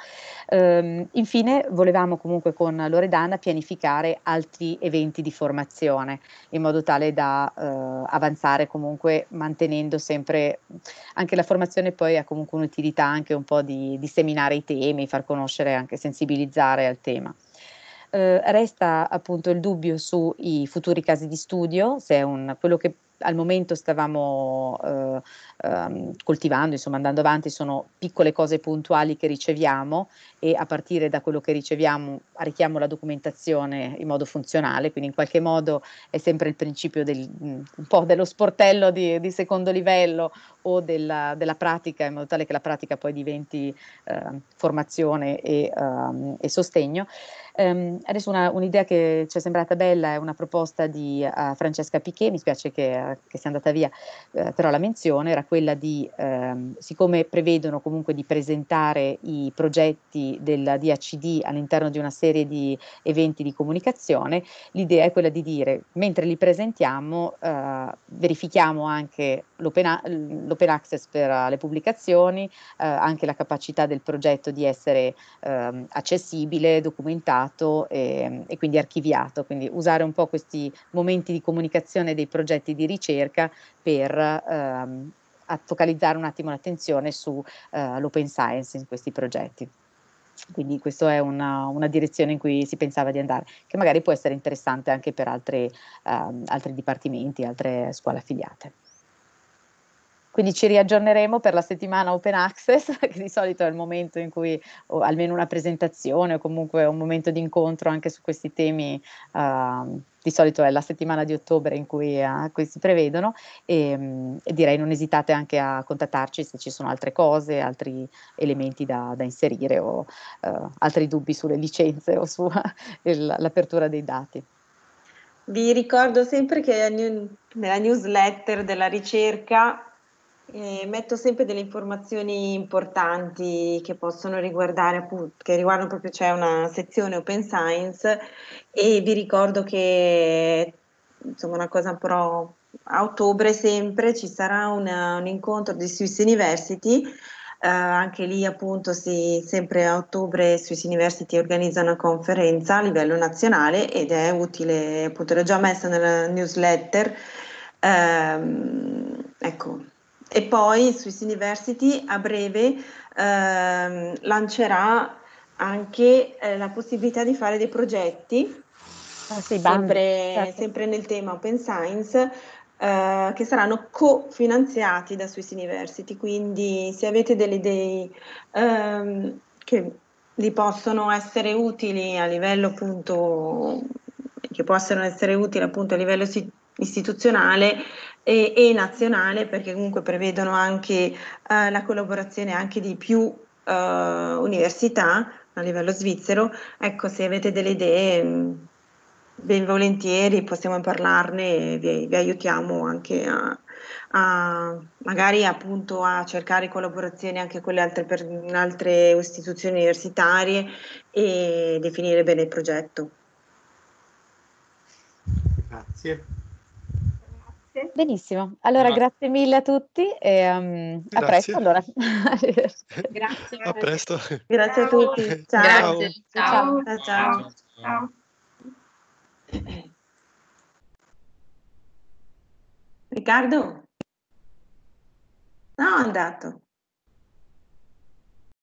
Eh, infine volevamo comunque con Loredana pianificare altri eventi di formazione in modo tale da eh, avanzare comunque mantenendo sempre anche la formazione poi ha comunque un'utilità anche un po' di, disseminare i temi temi, far conoscere e anche sensibilizzare al tema. Eh, resta appunto il dubbio sui futuri casi di studio, se è un, quello che al momento stavamo eh, ehm, coltivando, insomma andando avanti, sono piccole cose puntuali che riceviamo e a partire da quello che riceviamo arricchiamo la documentazione in modo funzionale, quindi in qualche modo è sempre il principio del, un po' dello sportello di, di secondo livello o della, della, pratica, in modo tale che la pratica poi diventi eh, formazione e, um, e sostegno. Um, adesso una, un'idea che ci è sembrata bella è una proposta di uh, Francesca Pichet, mi spiace che, uh, che sia andata via, uh, però la menzione era quella di, ehm, siccome prevedono comunque di presentare i progetti di, della DHD all'interno di una serie di eventi di comunicazione, l'idea è quella di dire, mentre li presentiamo, eh, verifichiamo anche l'open, a- l'open access per eh, le pubblicazioni, eh, anche la capacità del progetto di essere eh, accessibile, documentato e, e quindi archiviato, quindi usare un po' questi momenti di comunicazione dei progetti di ricerca per ehm, focalizzare un attimo l'attenzione sull'open eh, uh, science in questi progetti. Quindi questa è una, una, direzione in cui si pensava di andare, che magari può essere interessante anche per altri, ehm, altri dipartimenti, altre scuole affiliate. Quindi ci riaggiorneremo per la settimana open access, che di solito è il momento in cui o almeno una presentazione o comunque un momento di incontro anche su questi temi. Uh, di solito è la settimana di ottobre in cui, uh, eh, cui prevedono e, ehm, e, direi non esitate anche a contattarci se ci sono altre cose, altri elementi da, da inserire o uh, altri dubbi sulle licenze o sull'apertura dei dati. Vi ricordo sempre che nella newsletter della ricerca eh, metto sempre delle informazioni importanti che possono riguardare, appunto, che riguardano proprio, c'è cioè una sezione Open Science e vi ricordo che, insomma, una cosa però, a ottobre sempre ci sarà una, un incontro di Swiss University, eh, anche lì appunto si, sempre a ottobre Swiss University organizza una conferenza a livello nazionale ed è utile, appunto l'ho già messa nella newsletter, eh, ecco e poi Swiss University a breve eh, lancerà anche eh, la possibilità di fare dei progetti, ah, sì, sempre, certo. sempre, nel tema Open Science, eh, che saranno cofinanziati da Swiss University. Quindi se avete delle idee ehm, che li possono essere utili a livello appunto, che possono essere utili appunto a livello istituzionale, e, e nazionale perché comunque prevedono anche eh, la collaborazione anche di più eh, università a livello svizzero. Ecco, se avete delle idee, mm, ben volentieri possiamo parlarne e vi, vi aiutiamo anche a, a, magari appunto a cercare collaborazioni anche con le altre, per, altre istituzioni universitarie e definire bene il progetto. Grazie state? Benissimo, allora grazie, grazie mille a tutti e um, a presto allora. grazie. A presto. Grazie a tutti. Ciao. Grazie. Ciao. Ciao. Ciao. Ciao. Riccardo? No, è andato.